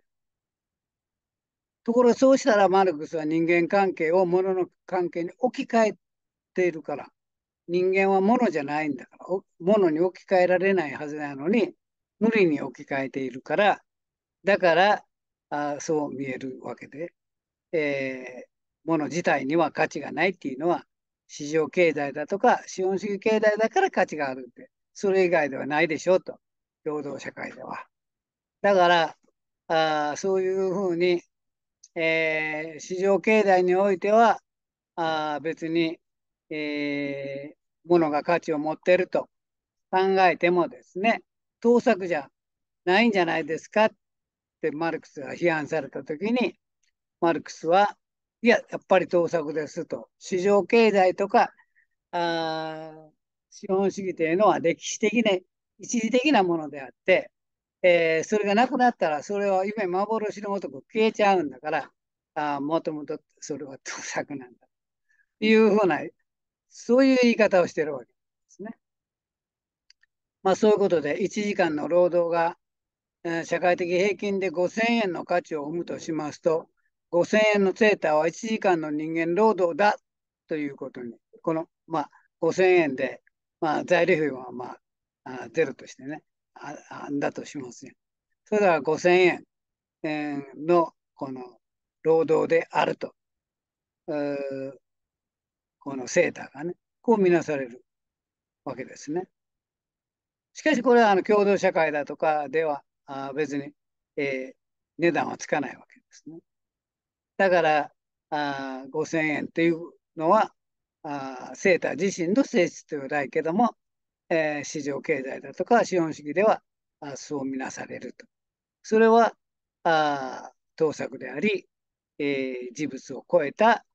ところがそうしたらマルクスは人間関係を物の関係に置き換えているから、人間は物じゃないんだから、物に置き換えられないはずなのに、無理に置き換えているから、だから、あそう見えるわけで、えー、もの自体には価値がないっていうのは、市場経済だとか、資本主義経済だから価値があるって、それ以外ではないでしょうと、労働社会では。だから、あそういうふうに、えー、市場経済においては、あ別に、えー、物が価値を持っていると考えてもですね、盗作じゃないんじゃないですかってマルクスが批判された時にマルクスはいややっぱり盗作ですと市場経済とかあ資本主義というのは歴史的な一時的なものであって、えー、それがなくなったらそれは今幻のごとく消えちゃうんだからあもともとそれは盗作なんだというふうなそういう言い方をしてるわけですね。まあ、そういうことで1時間の労働が、えー、社会的平均で5000円の価値を生むとしますと5000円のセーターは1時間の人間労働だということにこの、まあ、5000円で、まあ、材料費は、まあ、ゼロとしてねあだとしますよ。それでは5000円、えー、のこの労働であると、えー、このセーターがねこう見なされるわけですね。しかしこれはあの共同社会だとかではあ別に、えー、値段はつかないわけですね。だからあ5000円っていうのはあセーター自身の性質ではないけども、えー、市場経済だとか資本主義ではあそう見なされると。それはあ盗作であり、えー、事物を超えた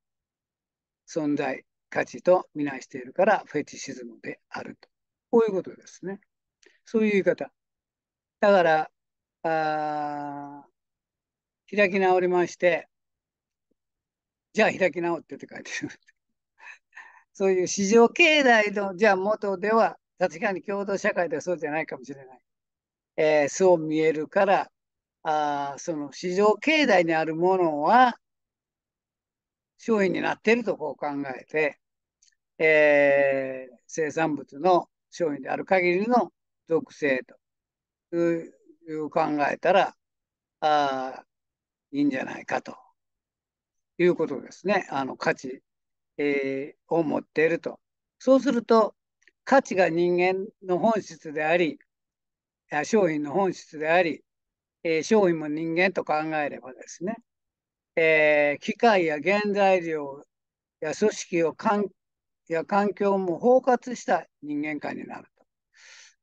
存在価値とみなしているからフェチシズムであるとこういうことですね。そういう言い方。だから、あ開き直りまして、じゃあ開き直ってって書いてる。そういう市場経済の、じゃあ元では、確かに共同社会ではそうじゃないかもしれない。えー、そう見えるから、あその市場経済にあるものは、商品になっているとこう考えて、えー、生産物の商品である限りの属性という考えたらあいいんじゃないかということですね。あの価値、えー、を持っていると。そうすると価値が人間の本質であり商品の本質であり、えー、商品も人間と考えればですね、えー、機械や原材料や組織をかんや環境も包括した人間化になる。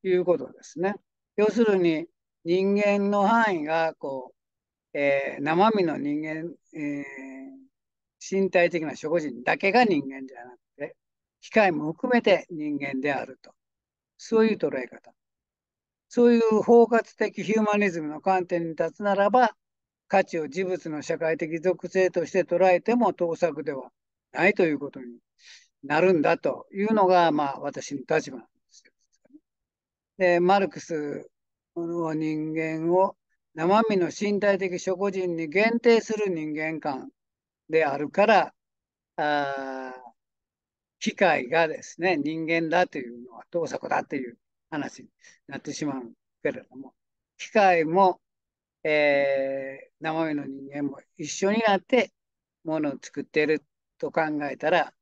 いうことですね。要するに人間の範囲がこう、えー、生身の人間、えー、身体的な諸個人だけが人間じゃなくて機械も含めて人間であるとそういう捉え方そういう包括的ヒューマニズムの観点に立つならば価値を事物の社会的属性として捉えても盗作ではないということになるんだというのが、まあ、私の立場えー、マルクスの人間を生身の身体的諸個人に限定する人間観であるからあ機械がですね人間だというのは動作だという話になってしまうけれども機械も、えー、生身の人間も一緒になってものを作っていると考えたら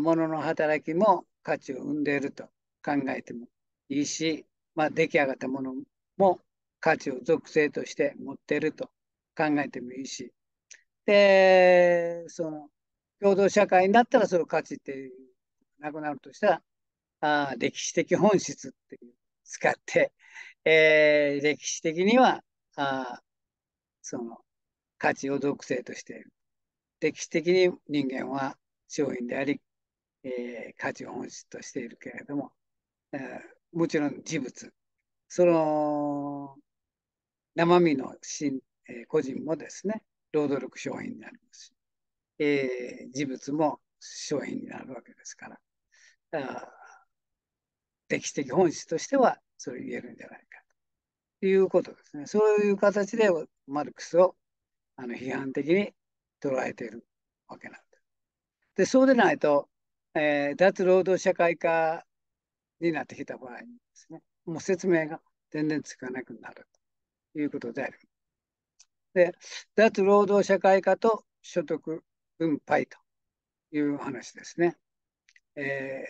ものの働きも価値を生んでいると考えてもいいしまあ、出来上がったものも価値を属性として持っていると考えてもいいし、で、その、共同社会になったらその価値っていうなくなるとしたら、あ歴史的本質っていう使って、えー、歴史的にはあその価値を属性としている。歴史的に人間は商品であり、えー、価値を本質としているけれども、えー、もちろん事物、その生身の身、えー、個人もですね、労働力商品になりますし、えー、事物も商品になるわけですから、歴史的本質としてはそれ言えるんじゃないかということですね。そういう形でマルクスをあの批判的に捉えているわけなんです。でそうでないと、えー、脱労働社会化になってきた場合ですね、もう説明が全然つかなくなるということであります。で、脱労働社会化と所得分配という話ですね。え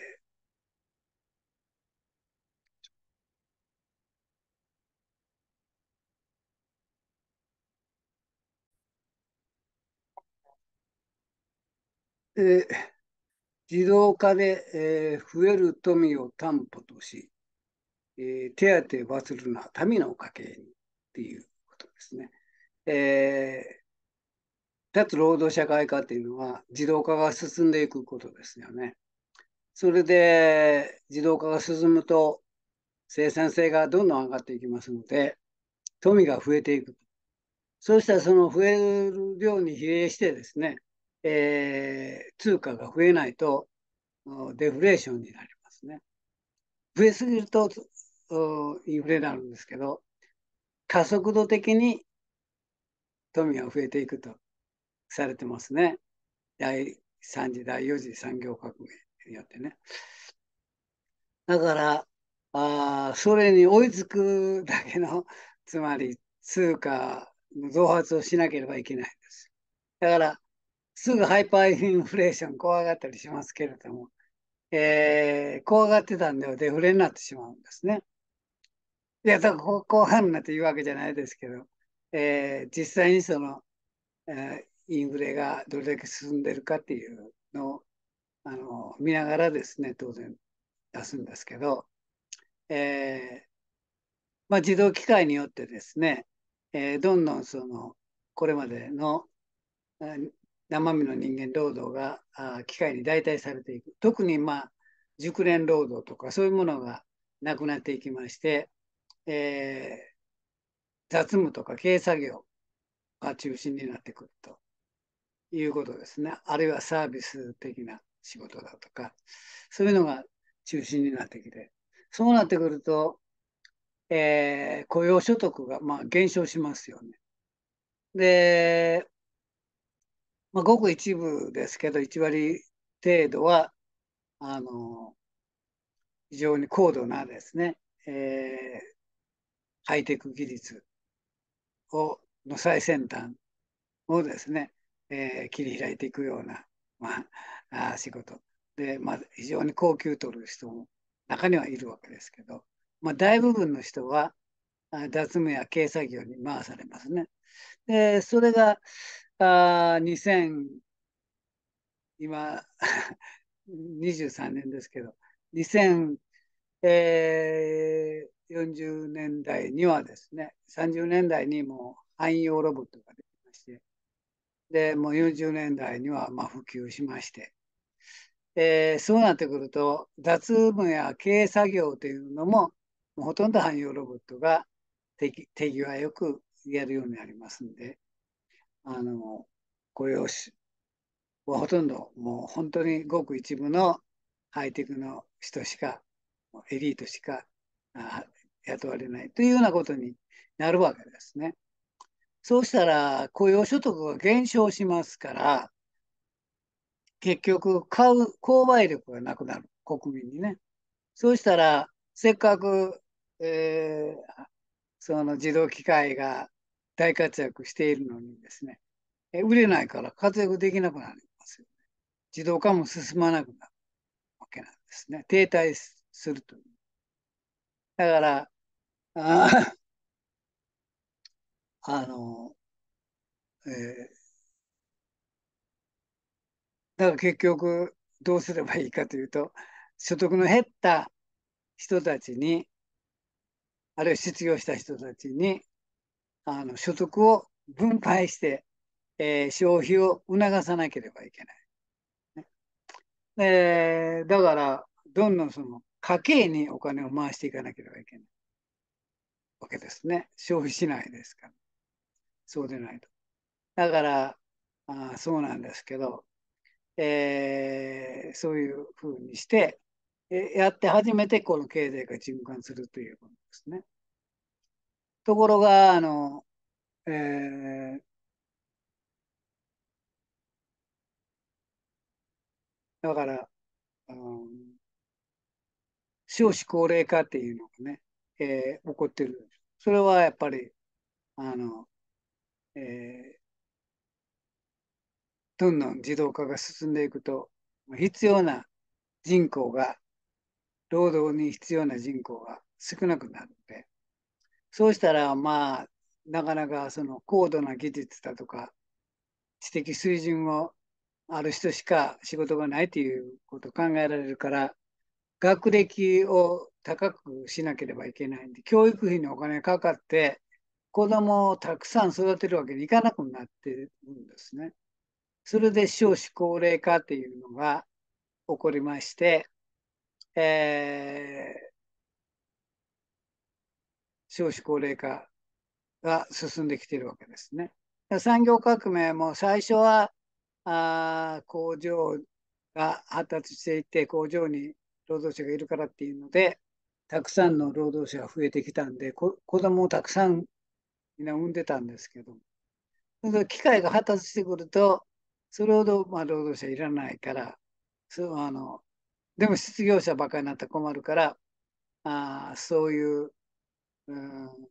ーえー、自動化で、えー、増える富を担保とし、えー、手当するのは民の家計にっていうことですね。えー、脱労働社会化というのは自動化が進んでいくことですよね。それで自動化が進むと生産性がどんどん上がっていきますので富が増えていく。そうしたらその増える量に比例してですねえー、通貨が増えないとデフレーションになりますね。増えすぎるとインフレになるんですけど、加速度的に富が増えていくとされてますね。第3次、第4次産業革命によってね。だから、あそれに追いつくだけの、つまり通貨の増発をしなければいけないんです。だから、すぐハイパーインフレーション 怖がったりしますけれども、えー、怖がってたんではデフレになってしまうんですね。いや、だから怖がるなっていうわけじゃないですけど、えー、実際にその、えー、インフレがどれだけ進んでるかっていうのをあの見ながらですね、当然出すんですけど、えーまあ、自動機械によってですね、えー、どんどんそのこれまでの生身の人間労働が機械に代替されていく特にまあ熟練労働とかそういうものがなくなっていきまして、えー、雑務とか経営作業が中心になってくるということですねあるいはサービス的な仕事だとかそういうのが中心になってきてそうなってくると、えー、雇用所得がまあ減少しますよね。でまあ、ごく一部ですけど、1割程度は、あの、非常に高度なですね、えー、ハイテク技術を、の最先端をですね、えー、切り開いていくような、まあ、あ仕事。で、まあ、非常に高級取る人も中にはいるわけですけど、まあ、大部分の人は、脱毛や軽作業に回されますね。で、それが、あ2000、今、23 年ですけど、2040、年代にはですね、30年代にも汎用ロボットができまして、で、もう40年代にはまあ普及しまして、えー、そうなってくると、脱務や経営作業というのも、もほとんど汎用ロボットが手手際よくやるようになりますんで、あの、これし、はほとんどもう本当にごく一部のハイテクの人しか、エリートしか雇われないというようなことになるわけですね。そうしたら雇用所得が減少しますから、結局買う購買力がなくなる、国民にね。そうしたら、せっかく、えー、その自動機械が大活躍しているのにですね、売れないから活躍できなくなりますよね。自動化も進まなくなるわけなんですね。停滞するという。だから、あ あの、えー、だから結局どうすればいいかというと、所得の減った人たちに、あるいは失業した人たちにあの所得を分配して、えー、消費を促さなければいけない。ね、えー、だから、どんどんその家計にお金を回していかなければいけないわけですね。消費しないですから。そうでないと。だから、あそうなんですけど、えー、そういうふうにして、えやって初めてこの経済が循環するということですね。ところが、あの、えー、だから、少子高齢化っていうのがね、えー、起こってる。それはやっぱり、あの、えー、どんどん自動化が進んでいくと、必要な人口が、労働に必要な人口が少なくなるので、そうしたら、まあ、なかなかその高度な技術だとか、知的水準をある人しか仕事がないということを考えられるから、学歴を高くしなければいけないんで、教育費にお金かかって、子供をたくさん育てるわけにいかなくなってるんですね。それで少子高齢化っていうのが起こりまして、えー少子高齢化が進んできているわけですね。産業革命も最初はあ工場が発達していて工場に労働者がいるからっていうのでたくさんの労働者が増えてきたんで子供をたくさんみんな産んでたんですけど機械が発達してくるとそれほど、まあ、労働者いらないからそうあのでも失業者ばかりになったら困るからあそういううん、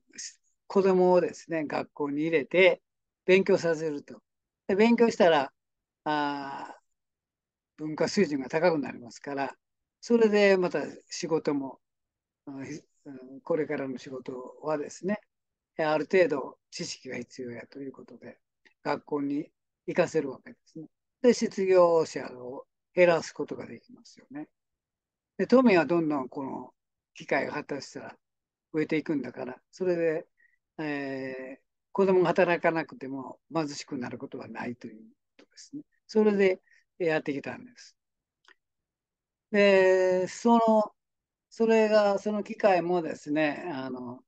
子供をですね、学校に入れて勉強させると。で勉強したらあ、文化水準が高くなりますから、それでまた仕事も、これからの仕事はですね、ある程度知識が必要やということで、学校に行かせるわけですね。で、失業者を減らすことができますよね。で、都民はどんどんこの機会が発達したら、植えていくんだから、それで、えー、子供が働かなくても貧しくなることはないということですね。それでやってきたんです。で、その、それが、その機会もですね、あの、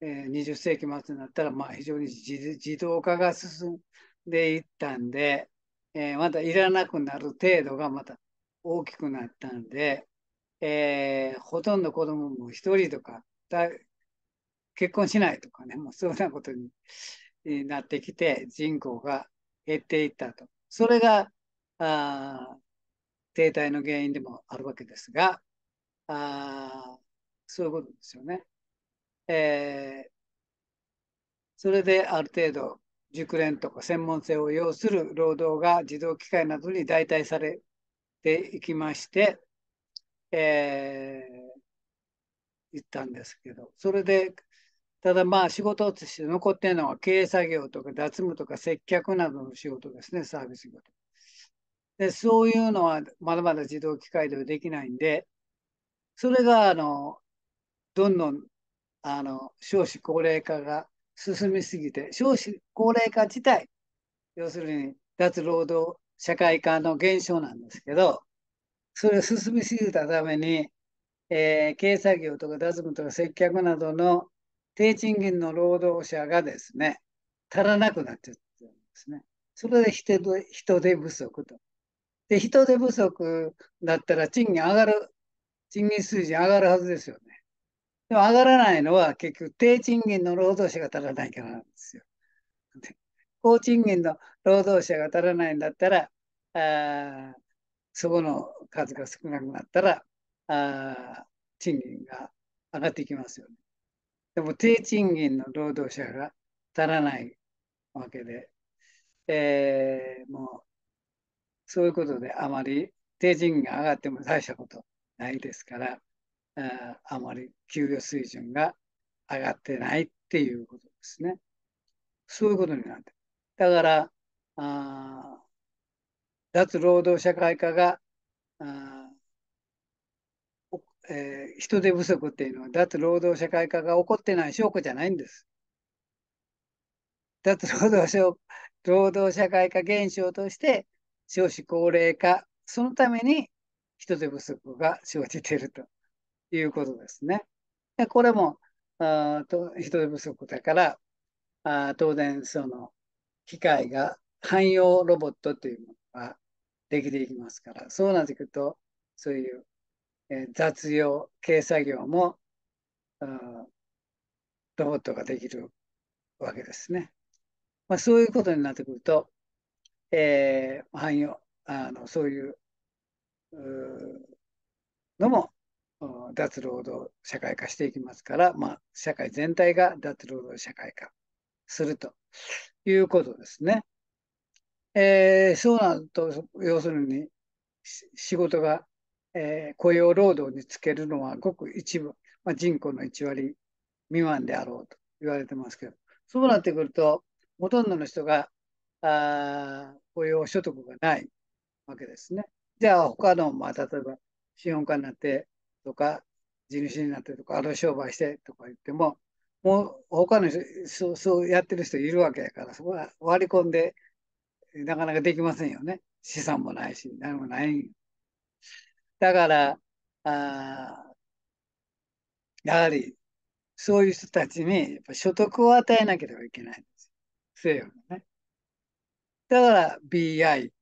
えー、20世紀末になったら、まあ、非常に自動化が進んでいったんで、えー、またいらなくなる程度がまた大きくなったんで、えー、ほとんど子供も1人とか、結婚しないとかね、もうそうなことになってきて、人口が減っていったと。それが、あ停滞の原因でもあるわけですが、あそういうことですよね。えー、それである程度、熟練とか専門性を要する労働が自動機械などに代替されていきまして、えー、行ったんですけど、それでただまあ仕事として残ってるのは経営作業とか脱務とか接客などの仕事ですね、サービス業。で、そういうのはまだまだ自動機械ではできないんで、それがあの、どんどんあの少子高齢化が進みすぎて、少子高齢化自体、要するに脱労働社会化の減少なんですけど、それを進みすぎたために、えー、経営作業とか脱務とか接客などの低賃金の労働者がですね、足らなくなっちゃってるんですね。それで人手人手不足と。で、人手不足だったら賃金上がる、賃金水準上がるはずですよね。でも上がらないのは結局低賃金の労働者が足らないからなんですよ。高賃金の労働者が足らないんだったら、あそこの数が少なくなったら、あ賃金が上がっていきますよね。でも低賃金の労働者が足らないわけで、えー、もうそういうことであまり低賃金が上がっても大したことないですから、ああまり給与水準が上がってないっていうことですね。そういうことになってだから、あ脱労働社会化があえー、人手不足っていうのは脱労働社会化が起こってない証拠じゃないんです。脱労働省労働社会化現象として少子高齢化、そのために人手不足が生じているということですね。でこれもあと人手不足だからあ当然その機械が汎用ロボットというものができていきますからそうなってくるとそういうえ雑用、軽作業も、ロボットができるわけですね。まあ、そういうことになってくると、えー、汎用あの、そういうのも脱労働社会化していきますから、まあ、社会全体が脱労働社会化するということですね。えー、そうなると、要するに仕事がえー、雇用労働につけるのはごく一部、まあ、人口の1割未満であろうと言われてますけど、そうなってくると、ほとんどの人があ雇用所得がないわけですね。じゃあ、他の、まあ、例えば、資本家になってとか、地主になってとか、あの商売してとか言っても、もう他の人そうそうやってる人いるわけやから、そこは割り込んで、なかなかできませんよね。資産もないし、何もないだから、あやはり、そういう人たちにやっぱ所得を与えなければいけないんです。西洋のね。だから BI、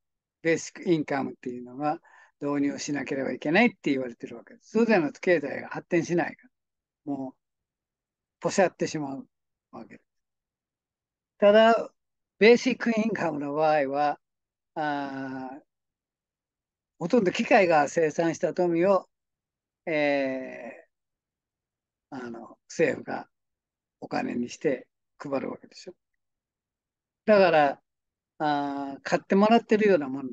ベーシックインカムっていうのが導入しなければいけないって言われてるわけです。そうぞれないと経済が発展しないから、もう、ポシャってしまうわけです。ただ、ベーシックインカムの場合は、あほとんど機械が生産した富を、えー、あの政府がお金にして配るわけでしょ。だからあ買ってもらってるようなもん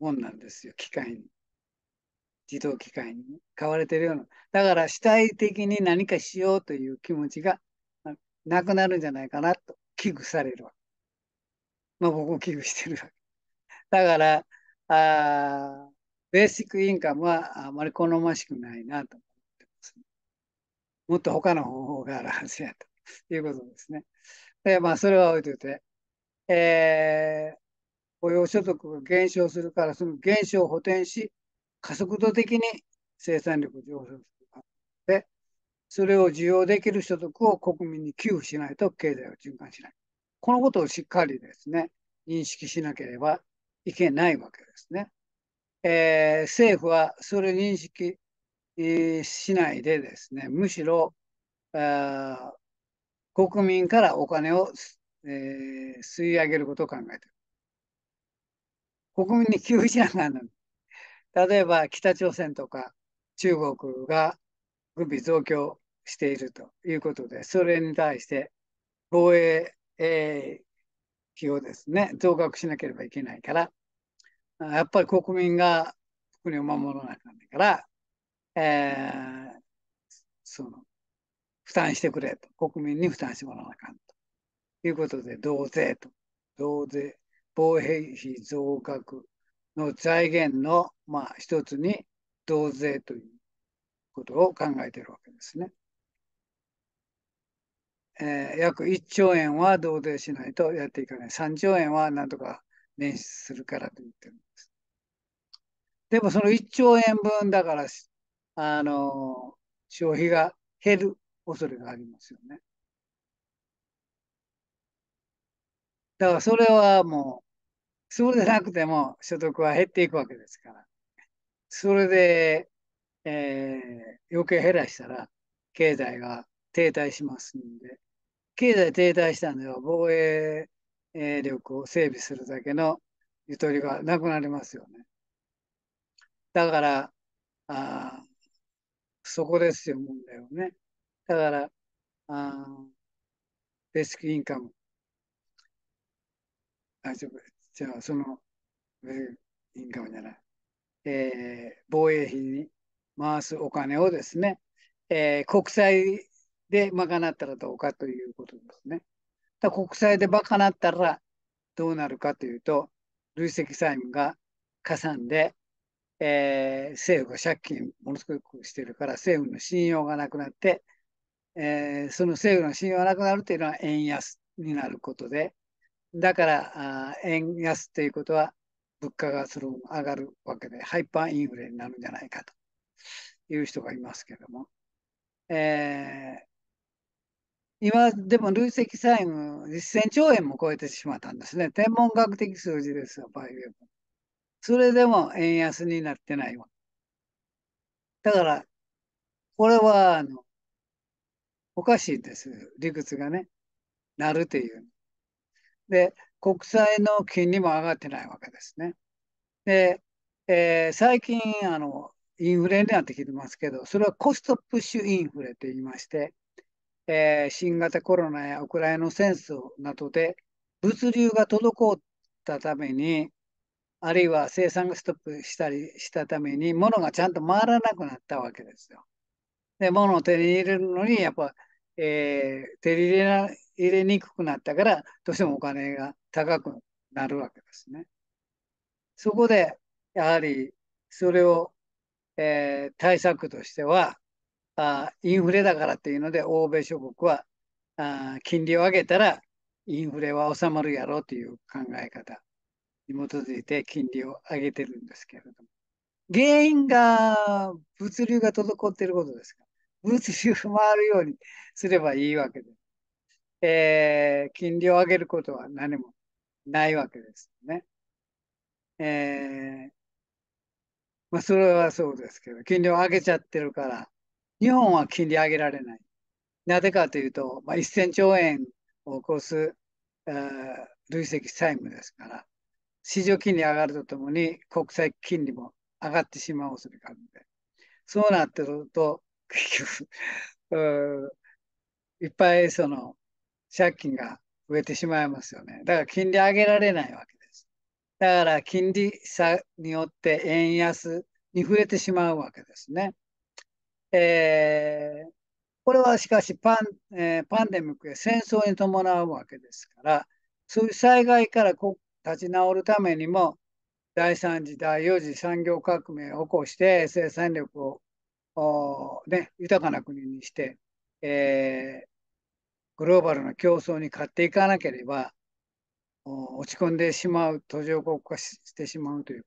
もんなんですよ、機械に。自動機械に、ね、買われてるような。だから主体的に何かしようという気持ちがなくなるんじゃないかなと危惧されるわけ。まあ僕も危惧してるわけ。だから、あベーシックインカムはあまり好ましくないなと思ってます。もっと他の方法があるはずやということですね。で、まあ、それは置いといて、えー、雇用所得が減少するから、その減少を補填し、加速度的に生産力を上昇するで、それを受容できる所得を国民に給付しないと経済を循環しない。このことをしっかりですね、認識しなければいけないわけですね。えー、政府はそれ認識、えー、しないでですね、むしろあ国民からお金を、えー、吸い上げることを考えている。国民に給付しながらの例えば北朝鮮とか中国が軍備増強しているということで、それに対して防衛、えー、費をですね、増額しなければいけないから、やっぱり国民が国を守らなきゃいけないから、えー、その、負担してくれと。国民に負担してもらわなあかんということで、増税と。増税、防衛費増額の財源の、まあ、一つに増税ということを考えているわけですね。えー、約1兆円は同定しないとやっていかない。3兆円はなんとか捻出するからと言ってるんです。でもその1兆円分だから、あの、消費が減る恐れがありますよね。だからそれはもう、そうでなくても所得は減っていくわけですから。それで、えー、余計減らしたら経済が停滞しますんで、経済停滞したのよ。防衛力を整備するだけのゆとりがなくなりますよね。だから、あそこですよ、問題をね。だから、あベーシックインカム。あ、ちょじゃあ、その、ベーシックインカムじゃない。えー、防衛費に回すお金をですね、えー、国債で賄ったらどうかということですね。だ国債で賄ったらどうなるかというと、累積債務が加算で、えー、政府が借金ものすごくしてるから政府の信用がなくなって、えー、その政府の信用がなくなるというのは円安になることで、だからあ円安ということは物価がそ上がるわけで、ハイパーインフレになるんじゃないかという人がいますけれども、えー、今でも累積債務1000兆円も超えてしまったんですね。天文学的数字ですよ、バイオそれでも円安になってないわ。だから、これは、あの、おかしいです。理屈がね、なるという。で、国債の金利も上がってないわけですね。で、えー、最近、あの、インフレになってきてますけど、それはコストプッシュインフレって言いまして、えー、新型コロナやウクライナ戦争などで物流が滞ったために、あるいは生産がストップしたりしたために、物がちゃんと回らなくなったわけですよ。で、物を手に入れるのに、やっぱ、えー、手に入れ入れにくくなったから、どうしてもお金が高くなるわけですね。そこで、やはり、それを、えー、対策としては、あインフレだからっていうので、欧米諸国はあ金利を上げたらインフレは収まるやろうという考え方に基づいて金利を上げてるんですけれども。原因が物流が滞っていることですから、物流が回るようにすればいいわけで、えー、金利を上げることは何もないわけですね。えーまあ、それはそうですけど、金利を上げちゃってるから、日本は金利上げられない。なぜかというと、まあ、1000兆円を超す累積債務ですから、市場金利上がるとともに国債金利も上がってしまうそれがあるので、そうなってると、結局、いっぱいその借金が増えてしまいますよね。だから金利上げられないわけです。だから金利差によって円安に触れてしまうわけですね。えー、これはしかしパン、えー、パンデミックや戦争に伴うわけですから、そういう災害から立ち直るためにも、第3次、第4次産業革命を起こして、生産力を、ね、豊かな国にして、えー、グローバルな競争に勝っていかなければ、落ち込んでしまう、途上国化してしまうという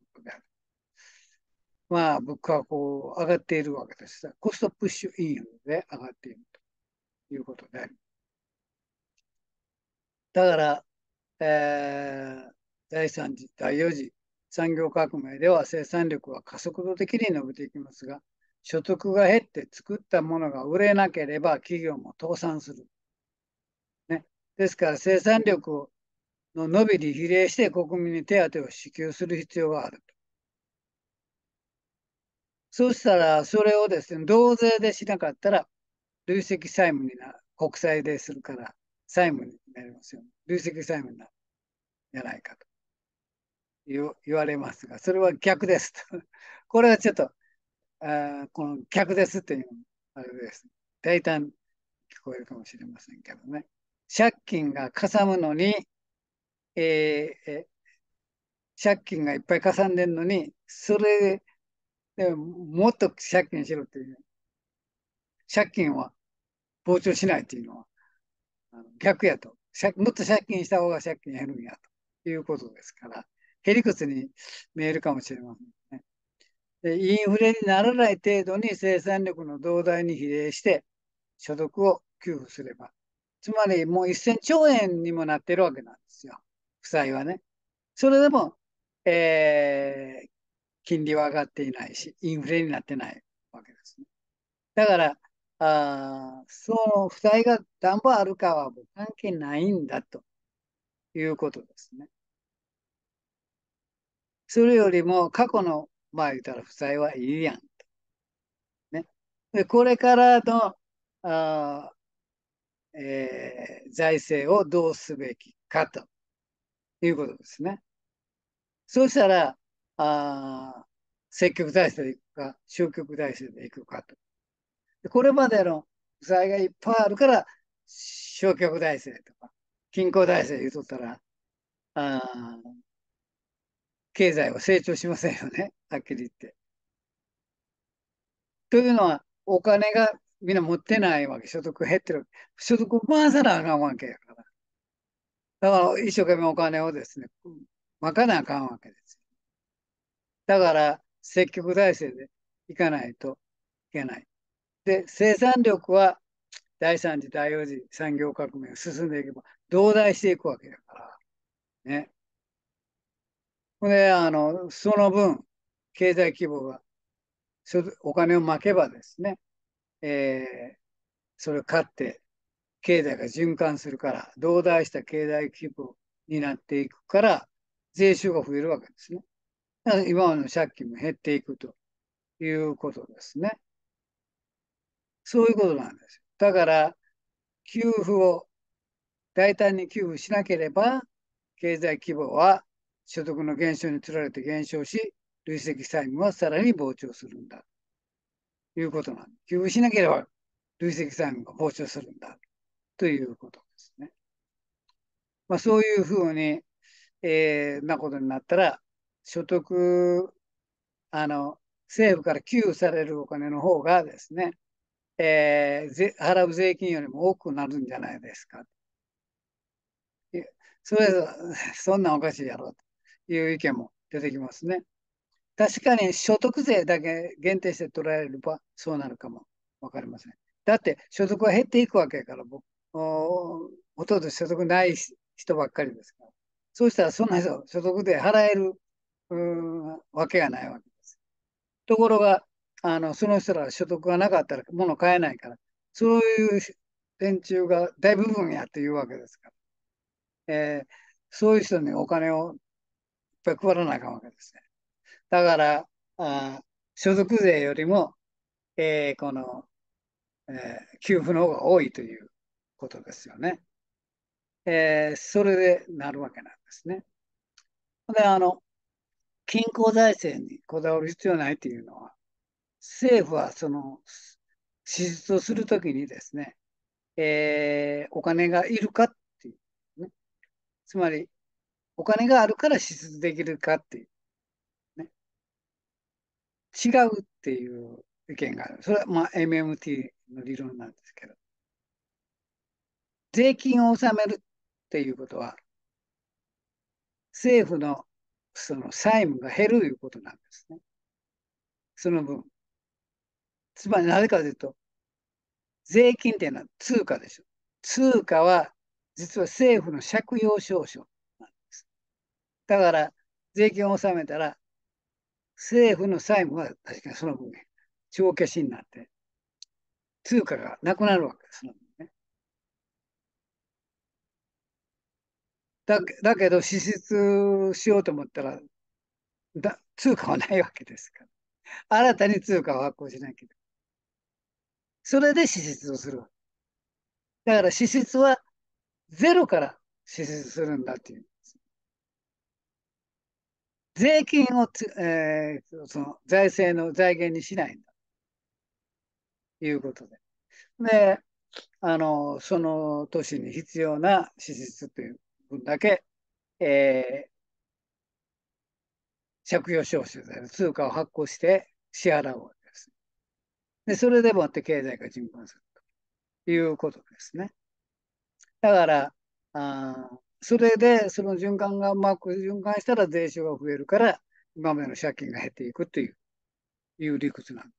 まあ、物価がこう上がっているわけです。コストプッシュインフで上がっているということで。だから、えー、第3次、第4次産業革命では生産力は加速度的に伸びていきますが、所得が減って作ったものが売れなければ企業も倒産する。ね、ですから生産力の伸びに比例して国民に手当を支給する必要があると。そうしたら、それをですね、同税でしなかったら、累積債務にな国債でするから、債務になりますよ、ね。累積債務になるんじゃないかと言言われますが、それは逆ですと。これはちょっと、あこの逆ですっていうあれです。大胆聞こえるかもしれませんけどね。借金がかさむのに、えー、え借金がいっぱいかさんでるのに、それでもっと借金しろっていう。借金は膨張しないっていうのはあの逆やと。もっと借金した方が借金減るんやということですから、へりくつに見えるかもしれませんね。でインフレにならない程度に生産力の増大に比例して所得を給付すれば。つまりもう1000兆円にもなってるわけなんですよ。負債はね。それでも、えー、金利は上がっていないし、インフレになってないわけですね。だから、あその負債が何本あるかは関係ないんだということですね。それよりも過去の、まあ言ったら負債はいいやんと。ね、でこれからのあ、えー、財政をどうすべきかということですね。そうしたら、あ積極体制でいくか、消極体制でいくかと。でこれまでの負債がいっぱいあるから、消極体制とか、均衡体制言うとったら、あ経済は成長しませんよね、はっきり言って。というのは、お金がみんな持ってないわけ、所得減ってる。所得回さなあかんわけやから。だから一生懸命お金をですね、まかなあかんわけです。だから、積極財政でいかないといけない。で、生産力は第3次、第4次産業革命が進んでいけば、増大していくわけだから。ね。ほんで、あの、その分、経済規模が、お金をまけばですね、えー、それを買って、経済が循環するから、増大した経済規模になっていくから、税収が増えるわけですね。今までの借金も減っていくということですね。そういうことなんです。だから、給付を大胆に給付しなければ、経済規模は所得の減少につられて減少し、累積債務はさらに膨張するんだ。ということなんです。給付しなければ、累積債務が膨張するんだ。ということですね。まあ、そういうふうに、えー、なことになったら、所得、あの、政府から給付されるお金の方がですね、えー、払う税金よりも多くなるんじゃないですか。それ そんなんおかしいやろという意見も出てきますね。確かに所得税だけ限定して捉えればそうなるかも分かりません。だって所得は減っていくわけやから、僕ほとんど所得ない人ばっかりですから。そうしたらそんな人、所得税払えるわけがないわけです。ところが、あのその人ら所得がなかったら物買えないから、そういう連中が大部分やっていうわけですから、えー、そういう人にお金をいっぱい配らなあかんわけですね。だからあ所得税よりも、えー、この、えー、給付の方が多いということですよね。えー、それでなるわけなんですね。で、あの、均衡財政にこだわる必要ないというのは、政府はその支出をするときにですね、えー、お金がいるかっていう、ね、つまり、お金があるから支出できるかっていう、ね、違うっていう意見がある。それはまあ MMT の理論なんですけど。税金を納めるっていうことは、政府のその債務が減るということなんですね。その分。つまりなぜかというと、税金っていうのは通貨でしょ。通貨は実は政府の借用証書なんです。だから、税金を納めたら、政府の債務は確かにその分、帳消しになって、通貨がなくなるわけです。だだけど支出しようと思ったらだ通貨はないわけですから新たに通貨を発行しなきゃそれで支出をするわけだから支出はゼロから支出するんだっていう。税金をつ、えー、その財政の財源にしないんだ。ということで。で、あの、その年に必要な支出という分だけ、えー、借用徴収税、通貨を発行して支払うわけです。で、それでもって経済が循環するということですね。だから、あそれでその循環がうまく循環したら税収が増えるから、今までの借金が減っていくといういう理屈なんです。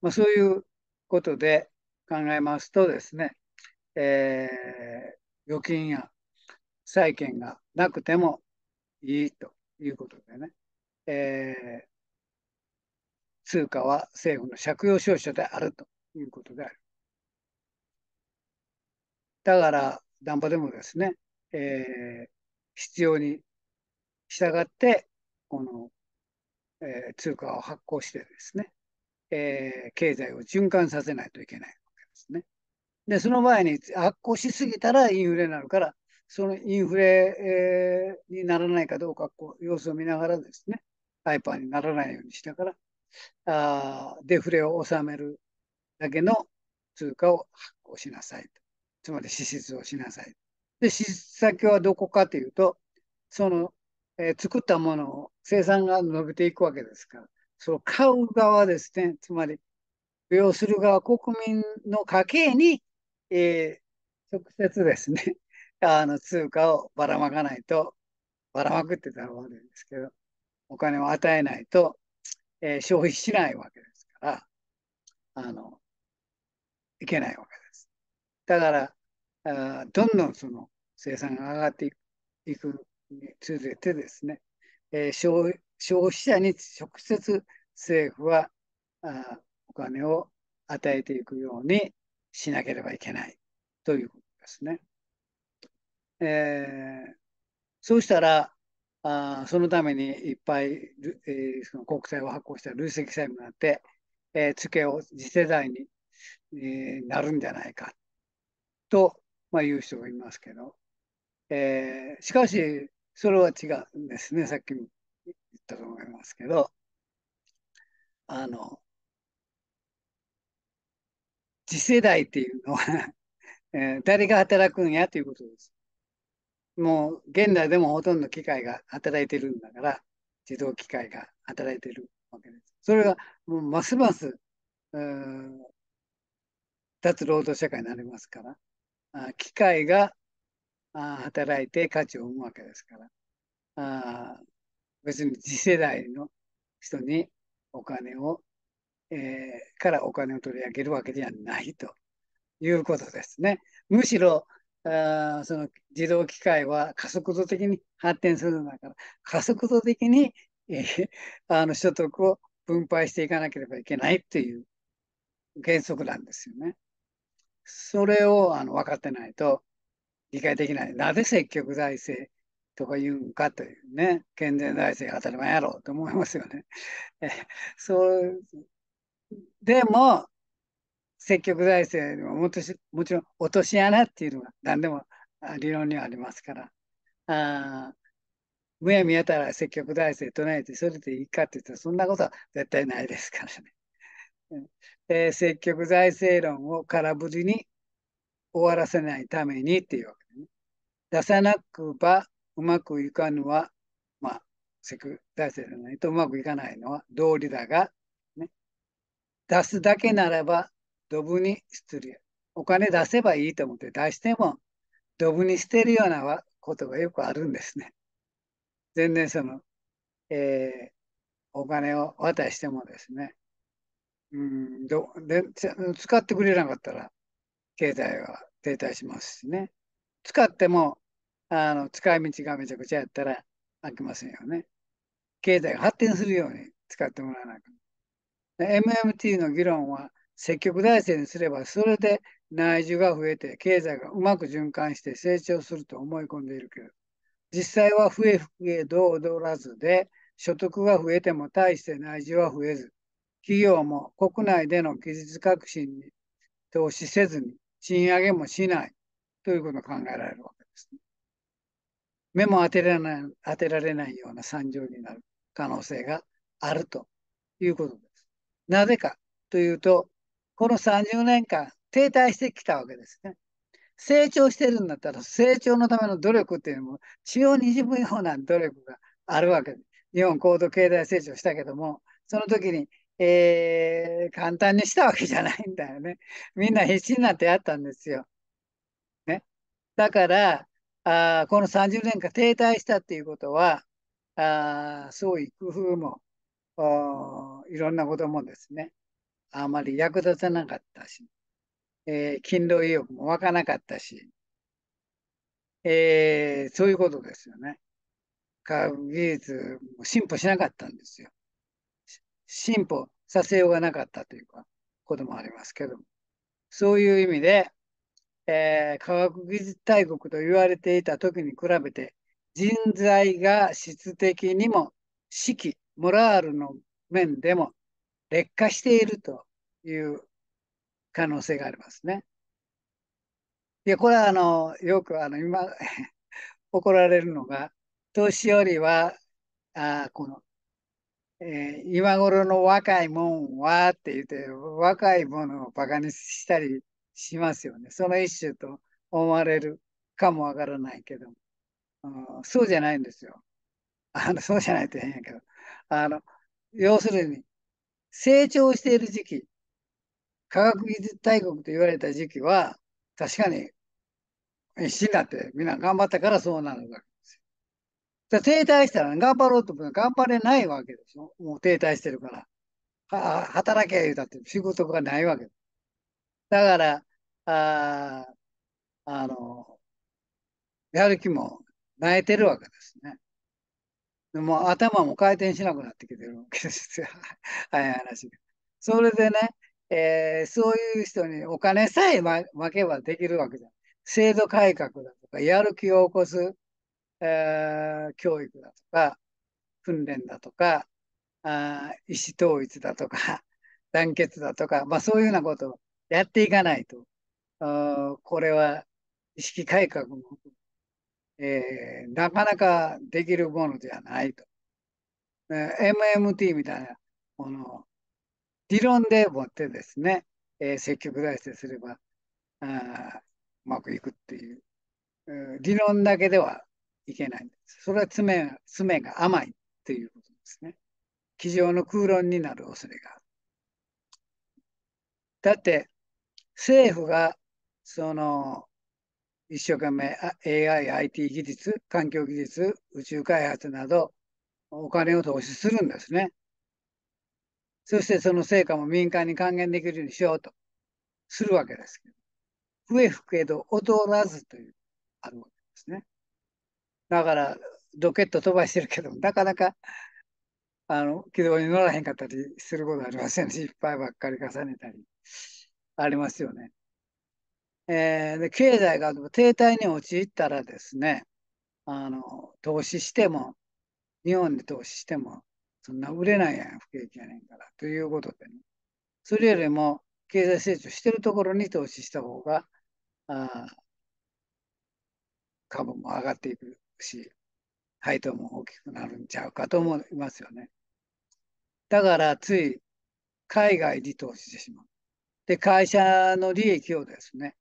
まあ、そういうことで考えますとですね、えー、預金や債権がなくてもいいということでね、えー、通貨は政府の借用証書であるということである。だから、ダンパでもですね、えー、必要に従って、この、えー、通貨を発行してですね、えー、経済を循環させないといけないわけですね。で、その前に発行しすぎたらインフレになるから、そのインフレ、えー、にならないかどうかこう、様子を見ながらですね、ハイパーにならないようにしたから、あデフレを収めるだけの通貨を発行しなさいと。つまり支出をしなさい。で、支出先はどこかというと、その、えー、作ったものを生産が伸びていくわけですから、その買う側ですね、つまり、利用する側、国民の家計にえー、直接ですね、あの通貨をばらまかないと、ばらまくってたら悪いんですけど、お金を与えないと、えー、消費しないわけですから、あの、いけないわけです。だから、あどんどんその生産が上がっていくにつれてですね、えー、消消費者に直接政府はあお金を与えていくようにしなければいけないということですね。えー、そうしたらあそのためにいっぱい、えー、その国債を発行した累積債務になって、えー、付けを次世代に、えー、なるんじゃないかと、まあ、いう人がいますけど、えー、しかしそれは違うんですねさっきも言ったと思いますけどあの次世代っていうのは 誰が働くんやということです。もう現代でもほとんど機械が働いてるんだから、自動機械が働いてるわけです。それがもうますます、脱労働社会になりますから、あ機械があ働いて価値を生むわけですから、あ別に次世代の人にお金をえー、からお金を取り上げるわけではないということですね。むしろあその自動機械は加速度的に発展するんだから加速度的に、えー、あの所得を分配していかなければいけないという原則なんですよね。それをあの分かってないと理解できない。なぜ積極財政とか言うんかというね、健全財政が当たり前やろうと思いますよね。えそうでも、積極財政よももともちろん落とし穴っていうのは何でも理論にはありますから、あむやみやたら積極財政唱えて、それでいいかって言ったら、そんなことは絶対ないですからね。えー、積極財政論を空振りに終わらせないためにっていうわけね。出さなくばうまくいかぬは、まあ、積極財政じゃないとうまくいかないのは道理だが、出すだけならば、ドブに失礼。お金出せばいいと思って出しても、ドブに捨てるようなことがよくあるんですね。全然その、えー、お金を渡してもですね、うんどで使ってくれなかったら、経済は停滞しますしね。使っても、あの使い道がめちゃくちゃやったら飽きませんよね。経済が発展するように使ってもらわなきゃ。MMT の議論は積極財政にすればそれで内需が増えて経済がうまく循環して成長すると思い込んでいるけど実際は増え増えどう踊らずで所得が増えても大して内需は増えず企業も国内での技術革新に投資せずに賃上げもしないということが考えられるわけです、ね、目も当てられない当てられないような惨状になる可能性があるということです。なぜかというと、この30年間停滞してきたわけですね。成長してるんだったら、成長のための努力っていうのも、血をにじむような努力があるわけです。日本高度経済成長したけども、その時に、えー、簡単にしたわけじゃないんだよね。みんな必死になってやったんですよ。ね、だからあ、この30年間停滞したっていうことは、あ創意工夫もいろんなこともですね、あまり役立たなかったし、えー、勤労意欲も湧かなかったし、えー、そういうことですよね。科学技術も進歩しなかったんですよ。進歩させようがなかったというか、こともありますけども。そういう意味で、えー、科学技術大国と言われていた時に比べて、人材が質的にも四季モラールの面でも劣化しているという可能性がありますね。いや、これはあの、よくあの、今 怒られるのが、年寄りは、あこの、えー、今頃の若いもんはって言って、若いものをバカにしたりしますよね。その一種と思われるかもわからないけど、うん、そうじゃないんですよ。あのそうじゃないと変やけど。あの、要するに、成長している時期、科学技術大国と言われた時期は、確かに必死になってみんな頑張ったからそうなるわけですよ。停滞したら頑張ろうと思頑張れないわけでしょ。もう停滞してるから。は働け言うたって仕事がないわけだから、ああの、やる気も泣いてるわけですね。もう頭も回転しなくなってきてるわけですよ。早い話が。それでね、えー、そういう人にお金さえ負けばできるわけじゃん。制度改革だとか、やる気を起こす、えー、教育だとか、訓練だとか、あ意思統一だとか、団結だとか、まあ、そういうようなことをやっていかないと、あこれは意識改革もえー、なかなかできるものではないと。え MMT みたいなものを理論でもってですね、えー、積極財政すればあうまくいくっていう、えー、理論だけではいけないんです。それは爪めが甘いっていうことですね。机上の空論になる恐れがある。だって政府がその一生懸命 AI、IT 技術、環境技術、宇宙開発など、お金を投資するんですね。そしてその成果も民間に還元できるようにしようとするわけですけど、笛吹けど劣らずという、あるわけですね。だから、ロケット飛ばしてるけどなかなか、あの、軌道に乗らへんかったりすることありませんね。失敗ばっかり重ねたり、ありますよね。えー、経済が停滞に陥ったらですね、あの、投資しても、日本で投資しても、そんな売れないやん、不景気やねんから、ということでね。それよりも、経済成長してるところに投資した方が、あ株も上がっていくし、配当も大きくなるんちゃうかと思いますよね。だから、つい海外に投資してしまう。で、会社の利益をですね、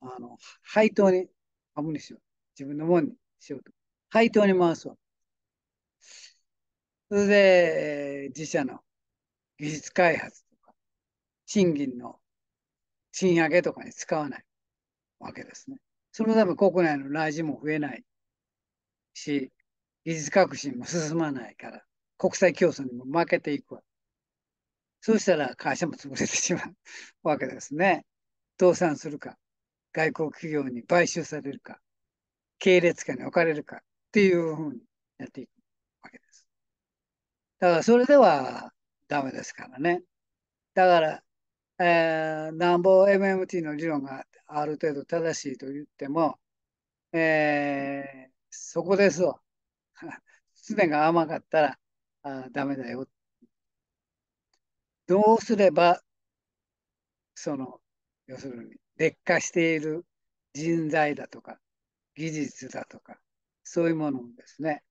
あの、配当に、あまにしよう。自分のもんにしようと。配当に回すわ。それで、自社の技術開発とか、賃金の賃上げとかに使わないわけですね。そのため国内の来事も増えないし、技術革新も進まないから、国際競争にも負けていくわ。そうしたら会社も潰れてしまうわけですね。倒産するか。外国企業に買収されるか、系列化に置かれるかっていうふうにやっていくわけです。だからそれではダメですからね。だから、えー、なんぼ MMT の理論がある程度正しいと言っても、えー、そこですわ。常が甘かったらあダメだよ。どうすれば、その、要するに、劣化している人材だとか、技術だとか、そういうものをですね、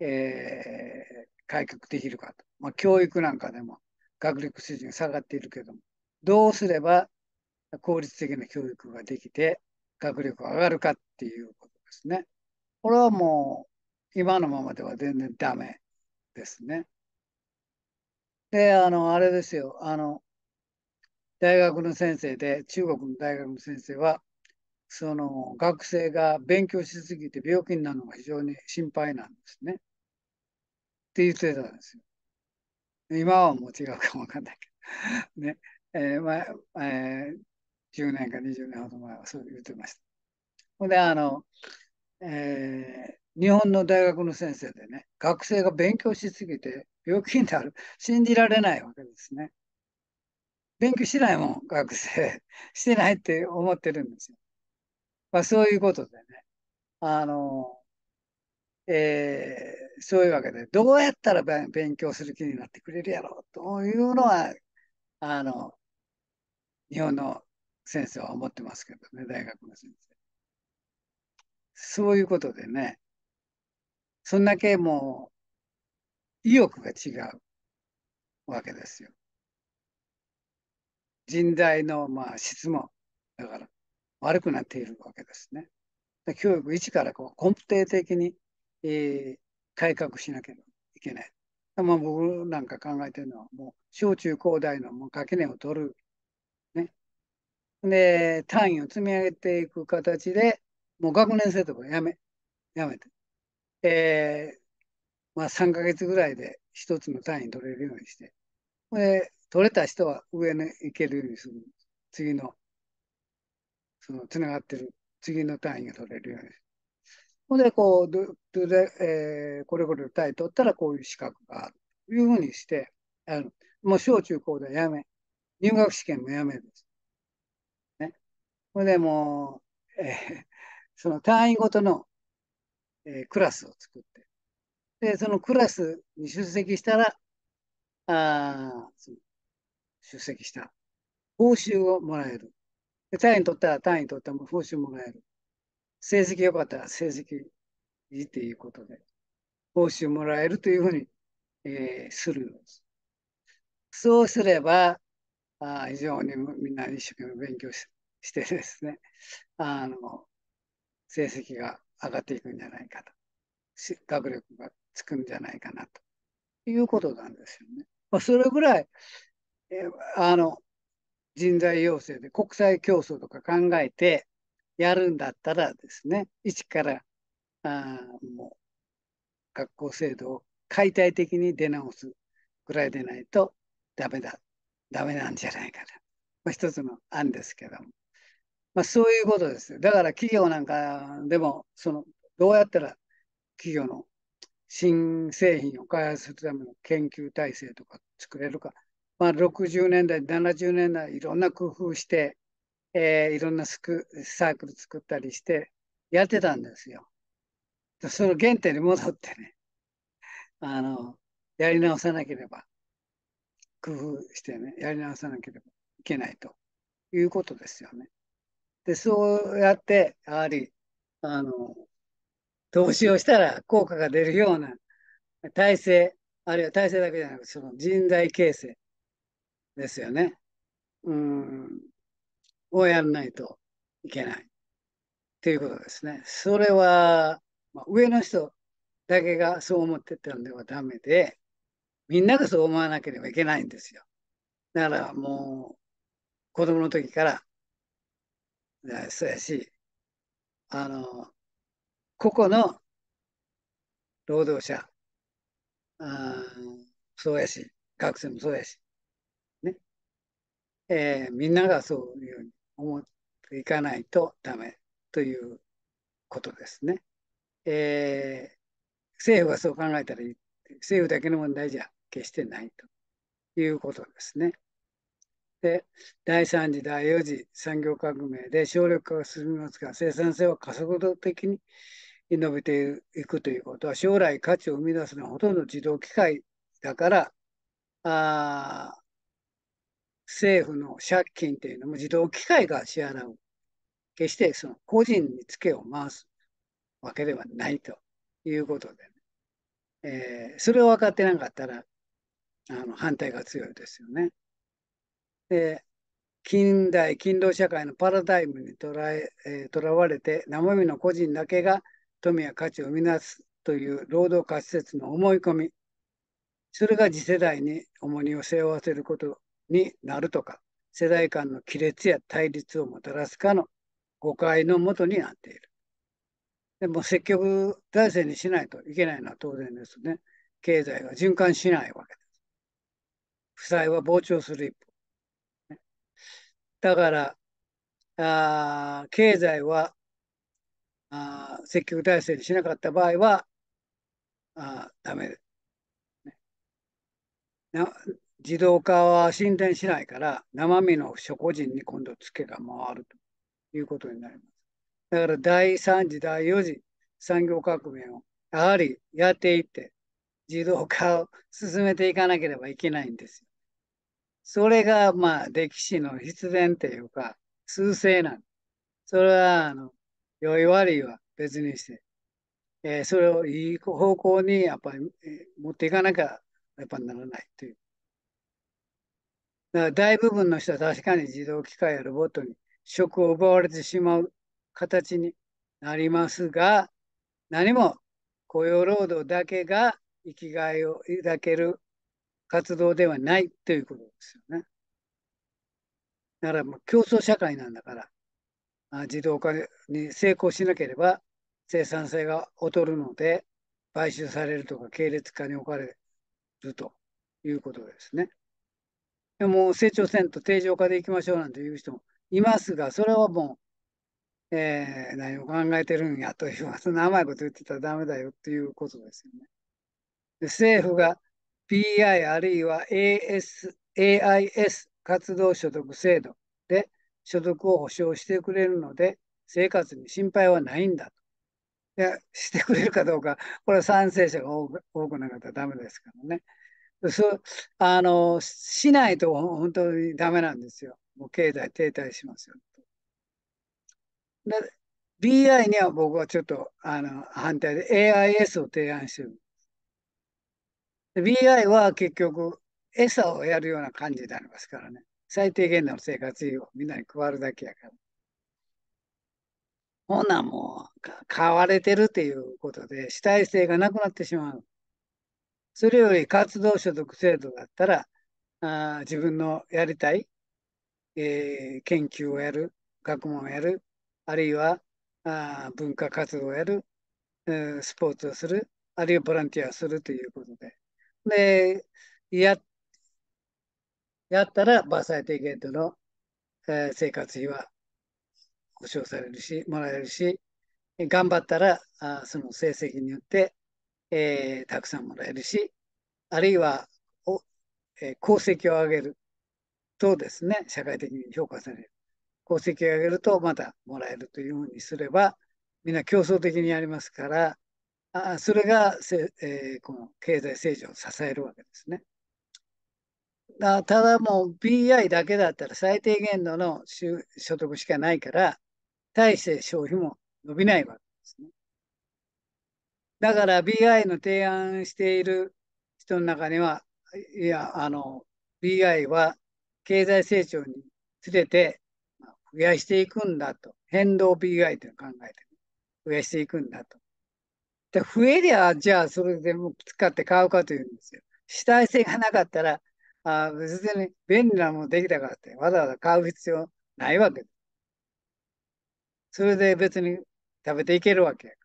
えー、改革できるかと。まあ、教育なんかでも学力水準下がっているけども、どうすれば効率的な教育ができて、学力が上がるかっていうことですね。これはもう、今のままでは全然ダメですね。で、あの、あれですよ、あの、大学の先生で、中国の大学の先生は、その学生が勉強しすぎて病気になるのが非常に心配なんですね。って言ってたんですよ。今はもう違うかもわかんないけど。ね。えー、まあ、えー、10年か20年ほど前はそう言ってました。ほんで、あの、えー、日本の大学の先生でね、学生が勉強しすぎて病気になる、信じられないわけですね。勉強してないもん、学生。してないって思ってるんですよ。まあ、そういうことでね。あの、えー、そういうわけで、どうやったら勉強する気になってくれるやろうというのは、あの、日本の先生は思ってますけどね、大学の先生。そういうことでね、そんだけもう、意欲が違うわけですよ。人材のまあ質も、だから悪くなっているわけですね。教育一からこう根底的に、えー、改革しなければいけない。まあ、僕なんか考えてるのは、もう小中高大のもう垣根を取る。ね。で、単位を積み上げていく形で、もう学年生とかやめ、やめて。えー、まあ3ヶ月ぐらいで一つの単位取れるようにして。で、取れた人は上に行けるようにする。次の、その、つながってる、次の単位が取れるようにほんで、こう、どどえー、これこれ単位取ったらこういう資格がある。というふうにして、あのもう小中高でやめ、入学試験もやめです。ね。ほんで、もう、えー、その単位ごとの、えー、クラスを作って、で、そのクラスに出席したら、あその出席した。報酬をもらえる。で単位取ったら単位取ったら報酬もらえる。成績良かったら成績いいということで、報酬もらえるというふうに、えー、するのです。そうすれば、あ非常にみんな一生懸命勉強ししてですね、あの、成績が上がっていくんじゃないかと。学力がつくんじゃないかなということなんですよね。まあ、それぐらい、あの、人材養成で国際競争とか考えてやるんだったらですね、一からあもう学校制度を解体的に出直すぐらいでないとダメだ、ダメなんじゃないかな。まあ、一つの案ですけども。まあ、そういうことです。だから企業なんかでも、そのどうやったら企業の新製品を開発するための研究体制とか作れるか、まあ、60年代、70年代、いろんな工夫して、えー、いろんなスクサークル作ったりしてやってたんですよ。その原点に戻ってね、あの、やり直さなければ、工夫してね、やり直さなければいけないということですよね。で、そうやって、やはり、あの、投資をしたら効果が出るような体制、あるいは体制だけじゃなく、その人材形成、ですよね。うん。をやらないといけない。ということですね。それは、まあ、上の人だけがそう思ってたんではダメで、みんながそう思わなければいけないんですよ。だからもう、子供の時から、そうやし、あの、個々の労働者、あそうやし、学生もそうやし、えー、みんながそういうふうに思っていかないとダメということですね。えー、政府がそう考えたらいい政府だけの問題じゃ決してないということですね。で第3次第4次産業革命で省力化が進みますが生産性は加速度的に伸びていくということは将来価値を生み出すのはほとんど自動機械だからあ政府の借金というのも自動機械が支払う。決してその個人につけを回すわけではないということで、ね、えー、それを分かってなかったらあの反対が強いですよね。で近代勤労社会のパラダイムにとらええー、われて生身の個人だけが富や価値を生み出すという労働活説設の思い込みそれが次世代に重荷を背負わせることになるとか、世代間の亀裂や対立をもたらすかの誤解のもとになっている。でも積極財政にしないといけないのは当然ですね。経済が循環しないわけです。負債は膨張する一方。だから、あ経済はあ積極財政にしなかった場合は、あダメです、自動化は進展しないから、生身の諸個人に今度つけが回るということになります。だから第3次、第4次産業革命をやはりやっていって、自動化を進めていかなければいけないんですよ。それがまあ歴史の必然というか、通勢なんでそれはあの良い悪いは別にして、えー、それをいい方向にやっぱり、持っていかなきゃやっぱならないという。大部分の人は確かに自動機械やロボットに職を奪われてしまう形になりますが、何も雇用労働だけが生きがいを抱ける活動ではないということですよね。だからもう競争社会なんだから、あ、自動化に成功しなければ生産性が劣るので、買収されるとか系列化に置かれるということですね。もう成長せんと定常化でいきましょうなんていう人もいますが、それはもう、えー、何を考えてるんやという、す。甘いこと言ってたらダメだよっていうことですよね。で政府が PI あるいは AS AIS 活動所得制度で所得を保障してくれるので、生活に心配はないんだと。いやしてくれるかどうか、これは賛成者が多くなかったらダメですからね。あの、しないと本当にダメなんですよ。もう経済停滞しますよ。BI には僕はちょっとあの反対で AIS を提案してる。BI は結局餌をやるような感じになりますからね。最低限の生活費をみんなに配るだけやから。ほなもう、買われてるっていうことで、主体性がなくなってしまう。それより活動所得制度だったら、あ自分のやりたい、えー、研究をやる、学問をやる、あるいはあ文化活動をやる、えー、スポーツをする、あるいはボランティアをするということで。で、ややったら、バーサイティゲートの、えー、生活費は保証されるし、もらえるし、頑張ったら、あその成績によってえー、たくさんもらえるし、あるいはお、えー、功績を上げるとですね、社会的に評価される。功績を上げるとまたもらえるというふうにすれば、みんな競争的にやりますから、あそれがせ、えー、この経済成長を支えるわけですね。だただもう BI だけだったら最低限度の所得しかないから、大して消費も伸びないわけですね。だから BI の提案している人の中には、いや、あの、BI は経済成長につれて増やしていくんだと。変動 BI というのを考えて、増やしていくんだと。で増えりゃ、じゃあそれでも使って買うかというんですよ。主体性がなかったら、あ別に便利なものできたからって、わざわざ買う必要ないわけです。それで別に食べていけるわけ。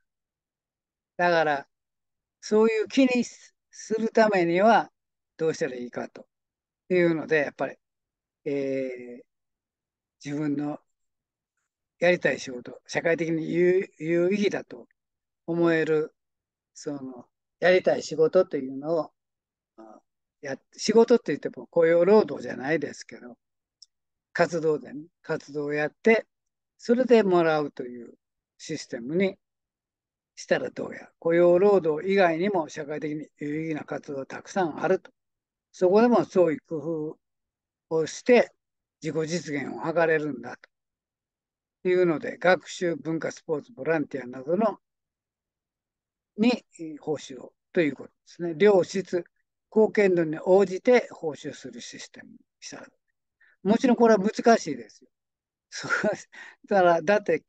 だから、そういう気にするためには、どうしたらいいかというので、やっぱり、えー、自分のやりたい仕事、社会的に有有意義だと思える、その、やりたい仕事というのを、や仕事って言っても雇用労働じゃないですけど、活動でね、活動をやって、それでもらうというシステムにしたらどうや雇用労働以外にも社会的に有意義な活動がたくさんあると。そこでも創意工夫をして自己実現を図れるんだというので、学習、文化、スポーツ、ボランティアなどのに報酬をということですね。良質、貢献度に応じて報酬するシステムにしたもちろんこれは難しいですよ。そだからだって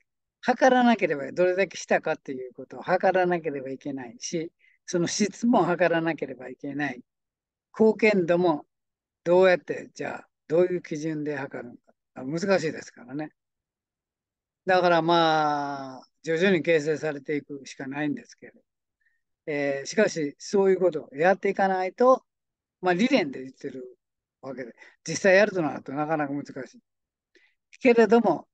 測らなければ、どれだけしたかということを測らなければいけないし、その質も測らなければいけない。貢献度もどうやって、じゃあ、どういう基準で測るのか。難しいですからね。だからまあ、徐々に形成されていくしかないんですけど。えー、しかし、そういうことをやっていかないと、まあ、理念で言ってるわけで、実際やるとなるとなかなか難しい。けれども、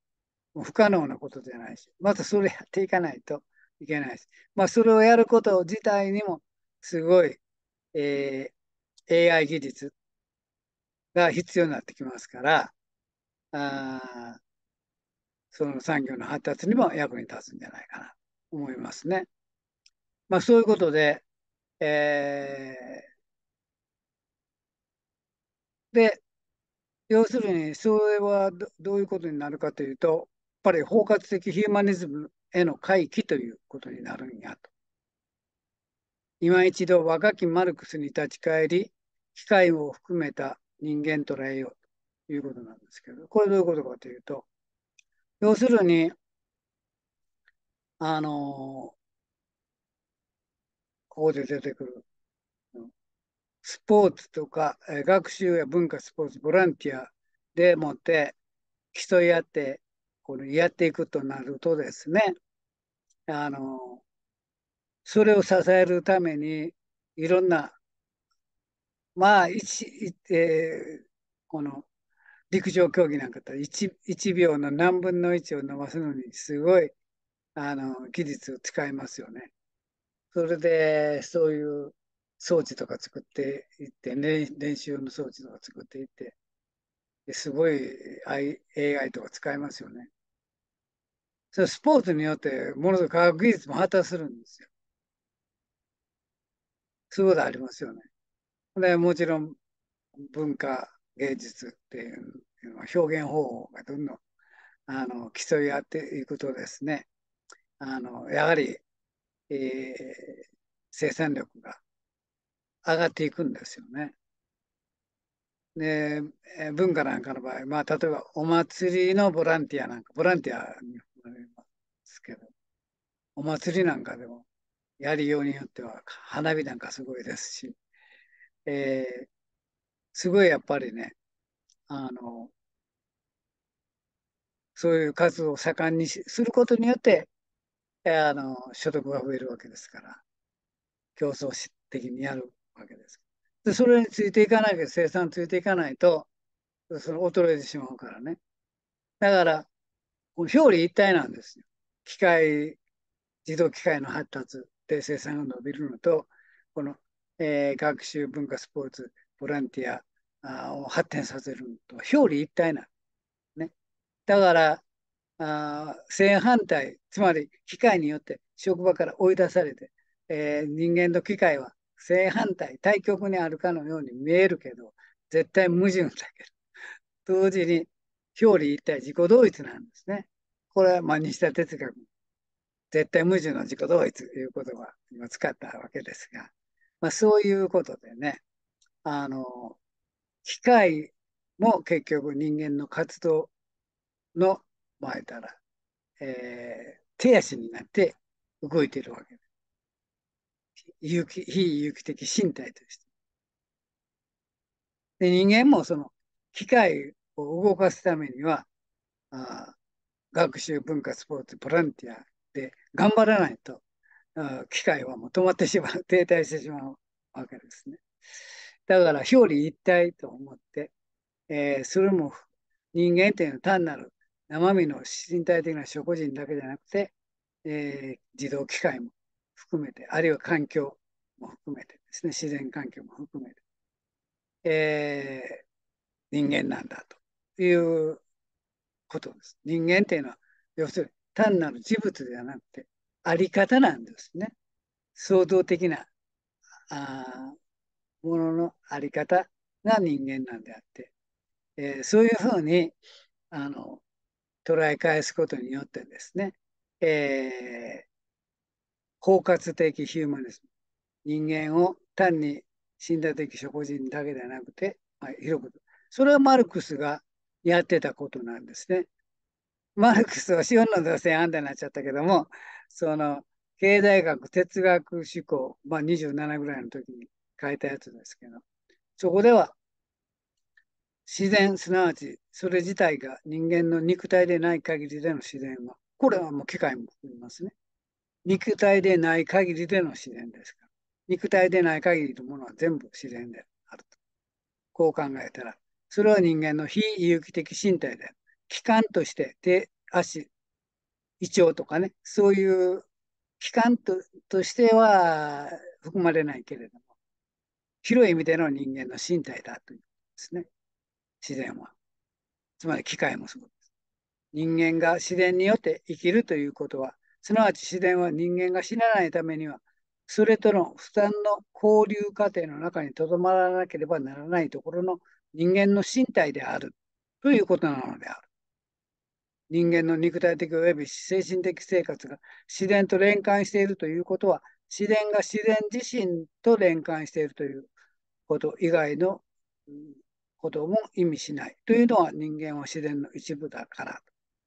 不可能なことじゃないし、またそれやっていかないといけないし、まあ、それをやること自体にもすごい、えー、AI 技術が必要になってきますから、あその産業の発達にも役に立つんじゃないかなと思いますね。まあ、そういうことで、えー、で、要するに、それはどういうことになるかというと、ぱり包括的ヒューマニズムへの回帰ということになるんやと。今一度若きマルクスに立ち返り、機械を含めた人間捉えようということなんですけど、これどういうことかというと、要するに、あの、ここで出てくる、スポーツとか、学習や文化、スポーツ、ボランティアでもって競い合ってこのやっていくとなるとですね、あの、それを支えるために、いろんな、まあ、一、えー、この、陸上競技なんかだったら 1, 1秒の何分の1を伸ばすのにすごいあの技術を使いますよね。それでそういう装置とか作っていって、練習用の装置とか作っていってすごい AI とか使いますよね。それスポーツによってものすごく科学技術も発達するんですよ。そういうことありますよね。でもちろん文化芸術っていう表現方法がどんどんあの競い合っていくとですねあのやはり、えー、生産力が上がっていくんですよね。で文化なんかの場合、まあ、例えばお祭りのボランティアなんかボランティアに思いますけど、お祭りなんかでも、やりようによっては花火なんかすごいですし、えー、すごいやっぱりね、あの、そういう活動を盛んにすることによって、あの、所得が増えるわけですから、競争的にやるわけです。で、それについていかないけ生産ついていかないと、その衰えてしまうからね。だから、表裏一体なんですよ。機械、自動機械の発達で生産が伸びるのと、この、えー、学習、文化、スポーツ、ボランティアあを発展させるのと表裏一体なね。だから、あ正反対、つまり機械によって職場から追い出されて、えー、人間と機械は正反対、対極にあるかのように見えるけど、絶対矛盾だけど、同時に表裏一体自己同一なんですね。これはま西田哲学絶対矛盾の自己同一という言葉今使ったわけですが、まあ、そういうことでねあの機械も結局人間の活動の前たら、えー、手足になって動いているわけです。有機非有機的身体として。で人間もその機械を動かすためにはあ学習文化スポーツボランティアで頑張らないと機械はもう止まってしまう停滞してしまうわけですね。だから表裏一体と思って、えー、それも人間っていうのは単なる生身の身体的な食人だけじゃなくて、えー、自動機械も含めてあるいは環境も含めてですね自然環境も含めて、えー、人間なんだということです。人間っていうのは、要するに単なる事物ではなくて、あり方なんですね。創造的なあもののあり方が人間なんであって、えー、そういうふうにあの捉え返すことによってですね、えー、包括的ヒューマニズム人間を単に信頼的諸個人だけではなくて、まあ、広くそれはマルクスがやってたことなんですね。マルクスは資本の女性あんたになっちゃったけども、その経済学、哲学思考、まあ、27ぐらいの時に書いたやつですけど、そこでは自然、すなわちそれ自体が人間の肉体でない限りでの自然は、これはもう機械も含みますね。肉体でない限りでの自然ですから。肉体でない限りのものは全部自然であると。こう考えたら、それは人間の非有機的身体で、器官として手、足、胃腸とかね、そういう器官ととしては含まれないけれども、広い意味での人間の身体だというですね、自然は。つまり機械もそうです。人間が自然によって生きるということは、すなわち自然は人間が死なないためには、それとの負担の交流過程の中にとどまらなければならないところの人間の身体であるということなのである。人間の肉体的及び精神的生活が自然と連関しているということは、自然が自然自身と連関しているということ以外のことも意味しないというのは人間は自然の一部だから。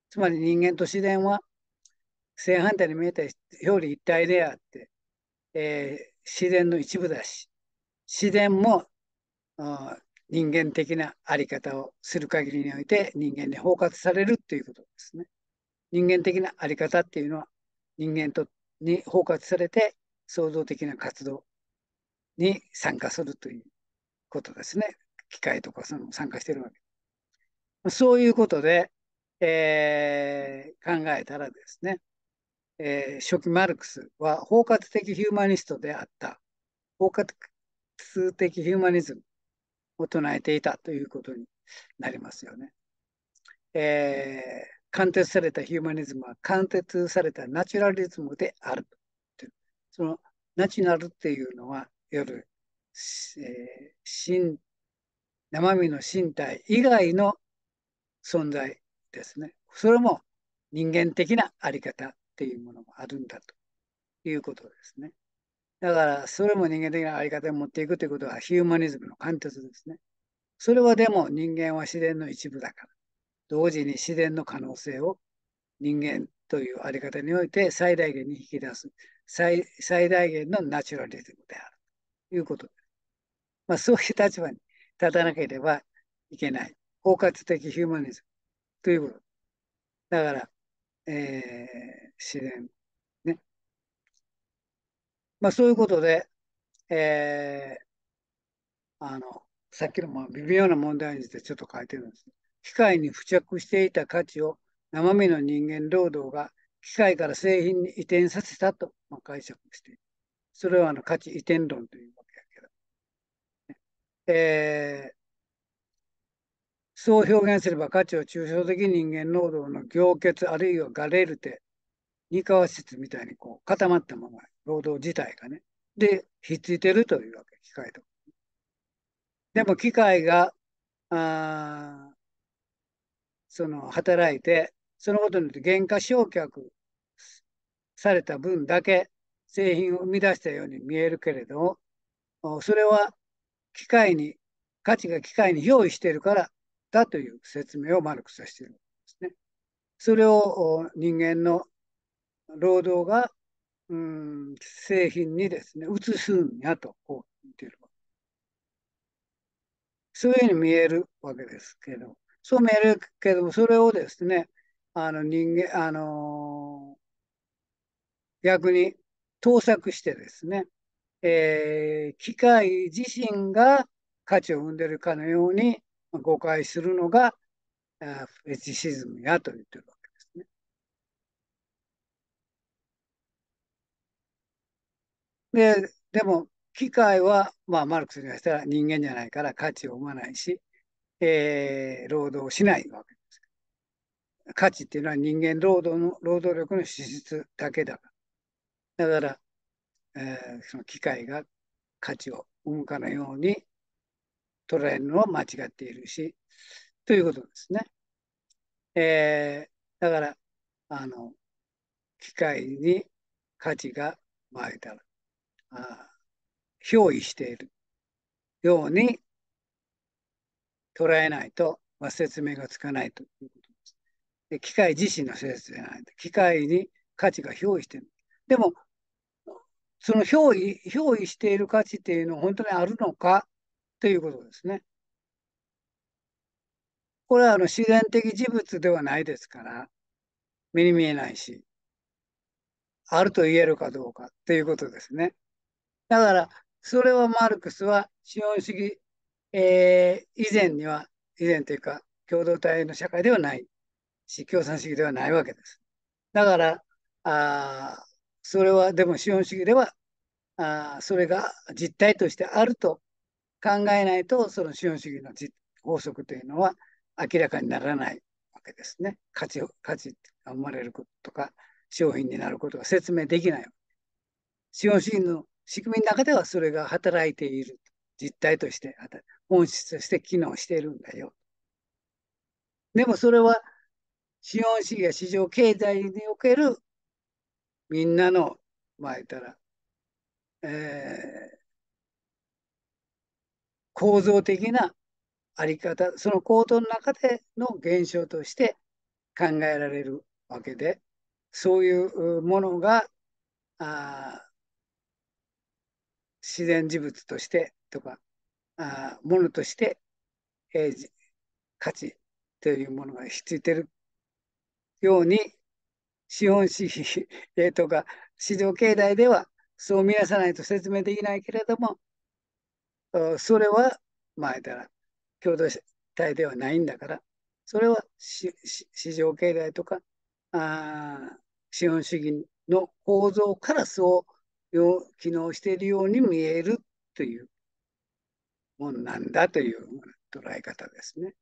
つまり人間と自然は正反対に見えた表裏一体であって、えー、自然の一部だし、自然も人間的な在り方をする限りにおいて人間に包括されるということですね。人間的な在り方っていうのは人間とに包括されて創造的な活動に参加するということですね。機械とかその参加してるわけ。そういうことで、えー、考えたらですね、えー、初期マルクスは包括的ヒューマニストであった。包括的ヒューマニズムを唱えていたということになりますよね。えー、貫徹されたヒューマニズムは貫徹されたナチュラリズムである。とそのナチュラルっていうのは、いわゆる、えー、生身の身体以外の存在ですね。それも人間的なあり方っていうものもあるんだということですね。だから、それも人間的なあり方を持っていくということは、ヒューマニズムの貫徹ですね。それはでも人間は自然の一部だから、同時に自然の可能性を人間というあり方において最大限に引き出す、最大限のナチュラリズムであるということです。まあ、そういう立場に立たなければいけない。包括的ヒューマニズムということ。だから、えー、自然まあ、そういうことで、えー、あのさっきのまあ微妙な問題についてちょっと書いてるんです。機械に付着していた価値を生身の人間労働が機械から製品に移転させたと、まあ、解釈している。それはあの価値移転論というわけやけど。えー、そう表現すれば価値を抽象的人間労働の凝結あるいはガレルテ二皮質みたいにこう固まったまま、労働自体がね。で、ひっついてるというわけ、機械と。でも機械が、あその働いて、そのことによって原価償却された分だけ製品を生み出したように見えるけれども、それは機械に、価値が機械に用意してるからだという説明をマルクスはしているんですね。それを人間の労働が、うん、製品にですね、移すんやと、こう言ってる。そういうふうに見えるわけですけど、そう見えるけども、それをですね、あの人間、あのー、逆に盗作してですね、えー、機械自身が価値を生んでるかのように誤解するのが、フェチシズムやと言ってるわで、でも、機械は、まあ、マルクスにはしたら人間じゃないから価値を生まないし、えー、労働しないわけです。価値っていうのは人間労働の、労働力の支出だけだから。だから、えー、その機械が価値を生むかのように捉えるのは間違っているし、ということですね。えー、だから、あの、機械に価値が生まれたら、憑依しているように捉えないと説明がつかないということです。で機械自身の性質じゃないと機械に価値が憑依している。でもその憑依憑依している価値っていうのは本当にあるのかということですね。これはあの自然的事物ではないですから目に見えないしあると言えるかどうかということですね。だから、それをマルクスは資本主義、えー、以前には、以前というか、共同体の社会ではないし、共産主義ではないわけです。だから、あそれは、でも資本主義ではあ、それが実態としてあると考えないと、その資本主義の実法則というのは明らかにならないわけですね。価値価値が生まれることとか、商品になることが説明できない。資本主義の仕組みの中ではそれが働いている実態として本質として機能しているんだよ。でもそれは資本主義や市場経済におけるみんなの前から、えー、構造的なあり方その構造の中での現象として考えられるわけでそういうものがあ自然事物としてとかあものとして、えー、価値というものがひっついてるように資本主義、とか市場経済ではそう見なさないと説明できないけれどもそれは前から共同体ではないんだからそれは市場経済とかあ資本主義の構造からそう機能しているように見えるというもんなんだという捉え方ですね。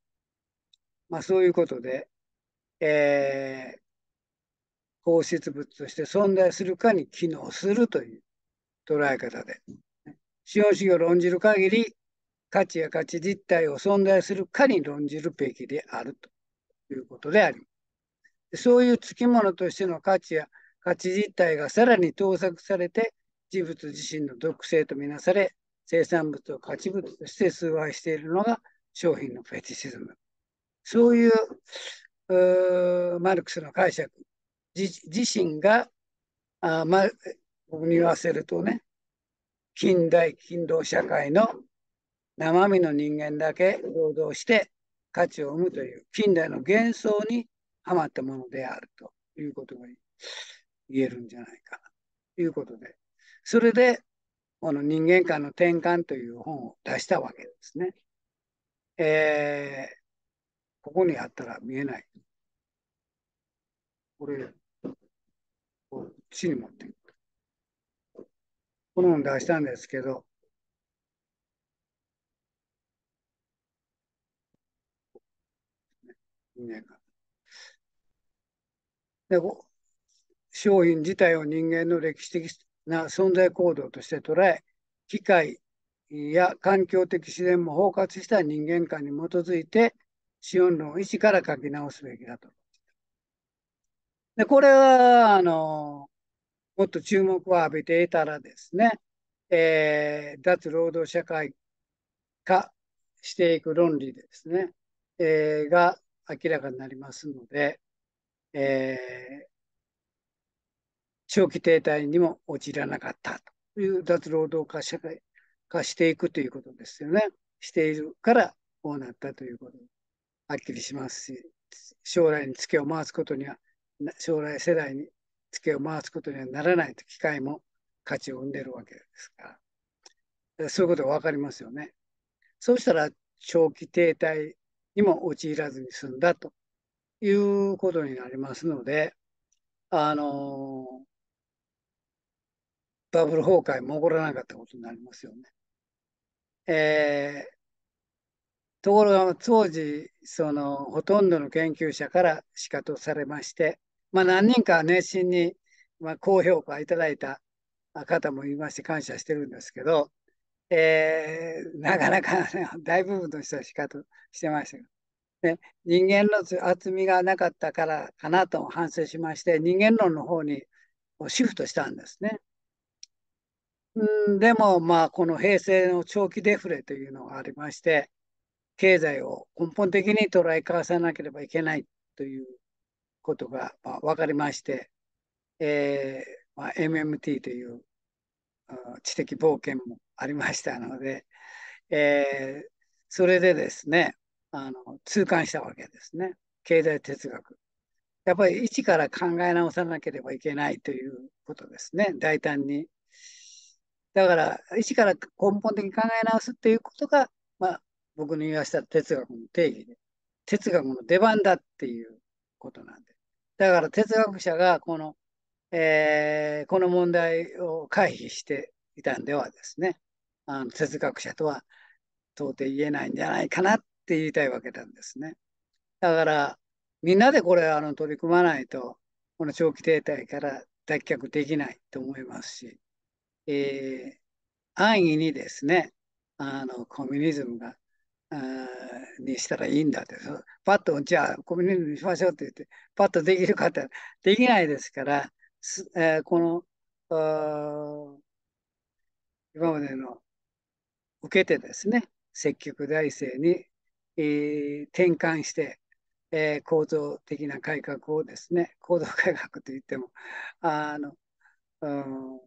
まあ、そういうことで、えー、放出物として存在するかに機能するという捉え方で、資本主義を論じる限り、価値や価値実態を存在するかに論じるべきであるということであります。そういうつきものとしての価値や価値実態がさらに盗作されて事物自身の属性とみなされ、生産物を価値物として崇拝しているのが商品のフェチシズム。そういうマルクスの解釈自身があ、ま、僕に言わせるとね近代勤労社会の生身の人間だけ労働して価値を生むという近代の幻想にはまったものであるということが言えるんじゃないかということでそれで、この人間観の転換という本を出したわけですね。えー、ここにあったら見えない。これ、こっちに持っていく。この本出したんですけど、人間観。で商品自体を人間の歴史的な存在行動として捉え、機械や環境的自然も包括した人間観に基づいて、資本論を一から書き直すべきだと。で、これは、あの、もっと注目を浴びていたらですね、えー、脱労働社会化していく論理ですね、えー、が明らかになりますので、えー、長期停滞にも陥らなかったという脱労働化社会化していくということですよね。しているからこうなったということはっきりしますし将来にツケを回すことには将来世代にツケを回すことにはならないと機会も価値を生んでるわけですからそういうことが分かりますよね。そうしたら長期停滞にも陥らずに済んだということになりますので、あのバブル崩壊も起こらなかったことになりますよね。えー、ところが当時そのほとんどの研究者からかとされまして、まあ、何人か熱心に、まあ、高評価いただいた方もいまして感謝してるんですけど、えー、なかなか、ね、大部分の人はかとしてましたけど。ね、人間の厚みがなかったからかなと反省しまして人間論の方にシフトしたんですね。うん、でも、まあ、この平成の長期デフレというのがありまして、経済を根本的に捉え返さなければいけないということが、まあ、分かりまして、えーまあ、MMT という知的冒険もありましたので、えー、それでですねあの痛感したわけですね経済哲学やっぱり一から考え直さなければいけないということですね大胆にだから、一から根本的に考え直すっていうことが、まあ、僕の言わした哲学の定義で、哲学の出番だっていうことなんで。だから哲学者がこの、えー、この問題を回避していたんではですね、あの哲学者とは到底言えないんじゃないかなって言いたいわけなんですね。だから、みんなでこれあの取り組まないと、この長期停滞から脱却できないと思いますし、えー、安易にですねあのコミュニズムがにしたらいいんだってパッとじゃあコミュニズムにしましょうって言ってパッとできるかってできないですから、えー、この今までの受けてですね積極財政に、えー、転換してえー、構造的な改革をですね、構造改革といっても、あの、うん、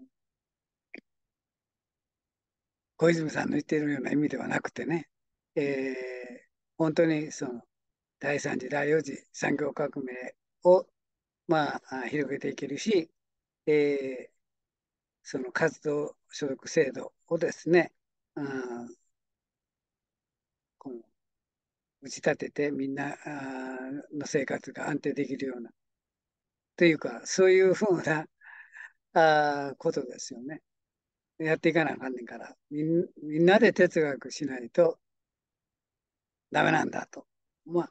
小泉さんの言っているような意味ではなくてね、えー、本当にその第3次第4次産業革命を、まあ、広げていけるし、えー、その活動所得制度をですね、うん、この打ち立ててみんなの生活が安定できるようなというかそういうふうなあことですよね。やっていかなあかんねんから、みんみんなで哲学しないとダメなんだと。まあ、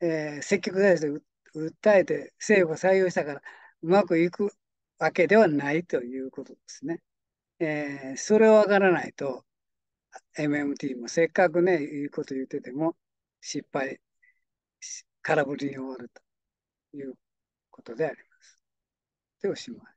えー、積極剤で訴えて政府が採用したからうまくいくわけではないということですね。えー、それをわからないと MMT もせっかくね、いいこと言ってても失敗、空振りに終わるということであります。でおしまい。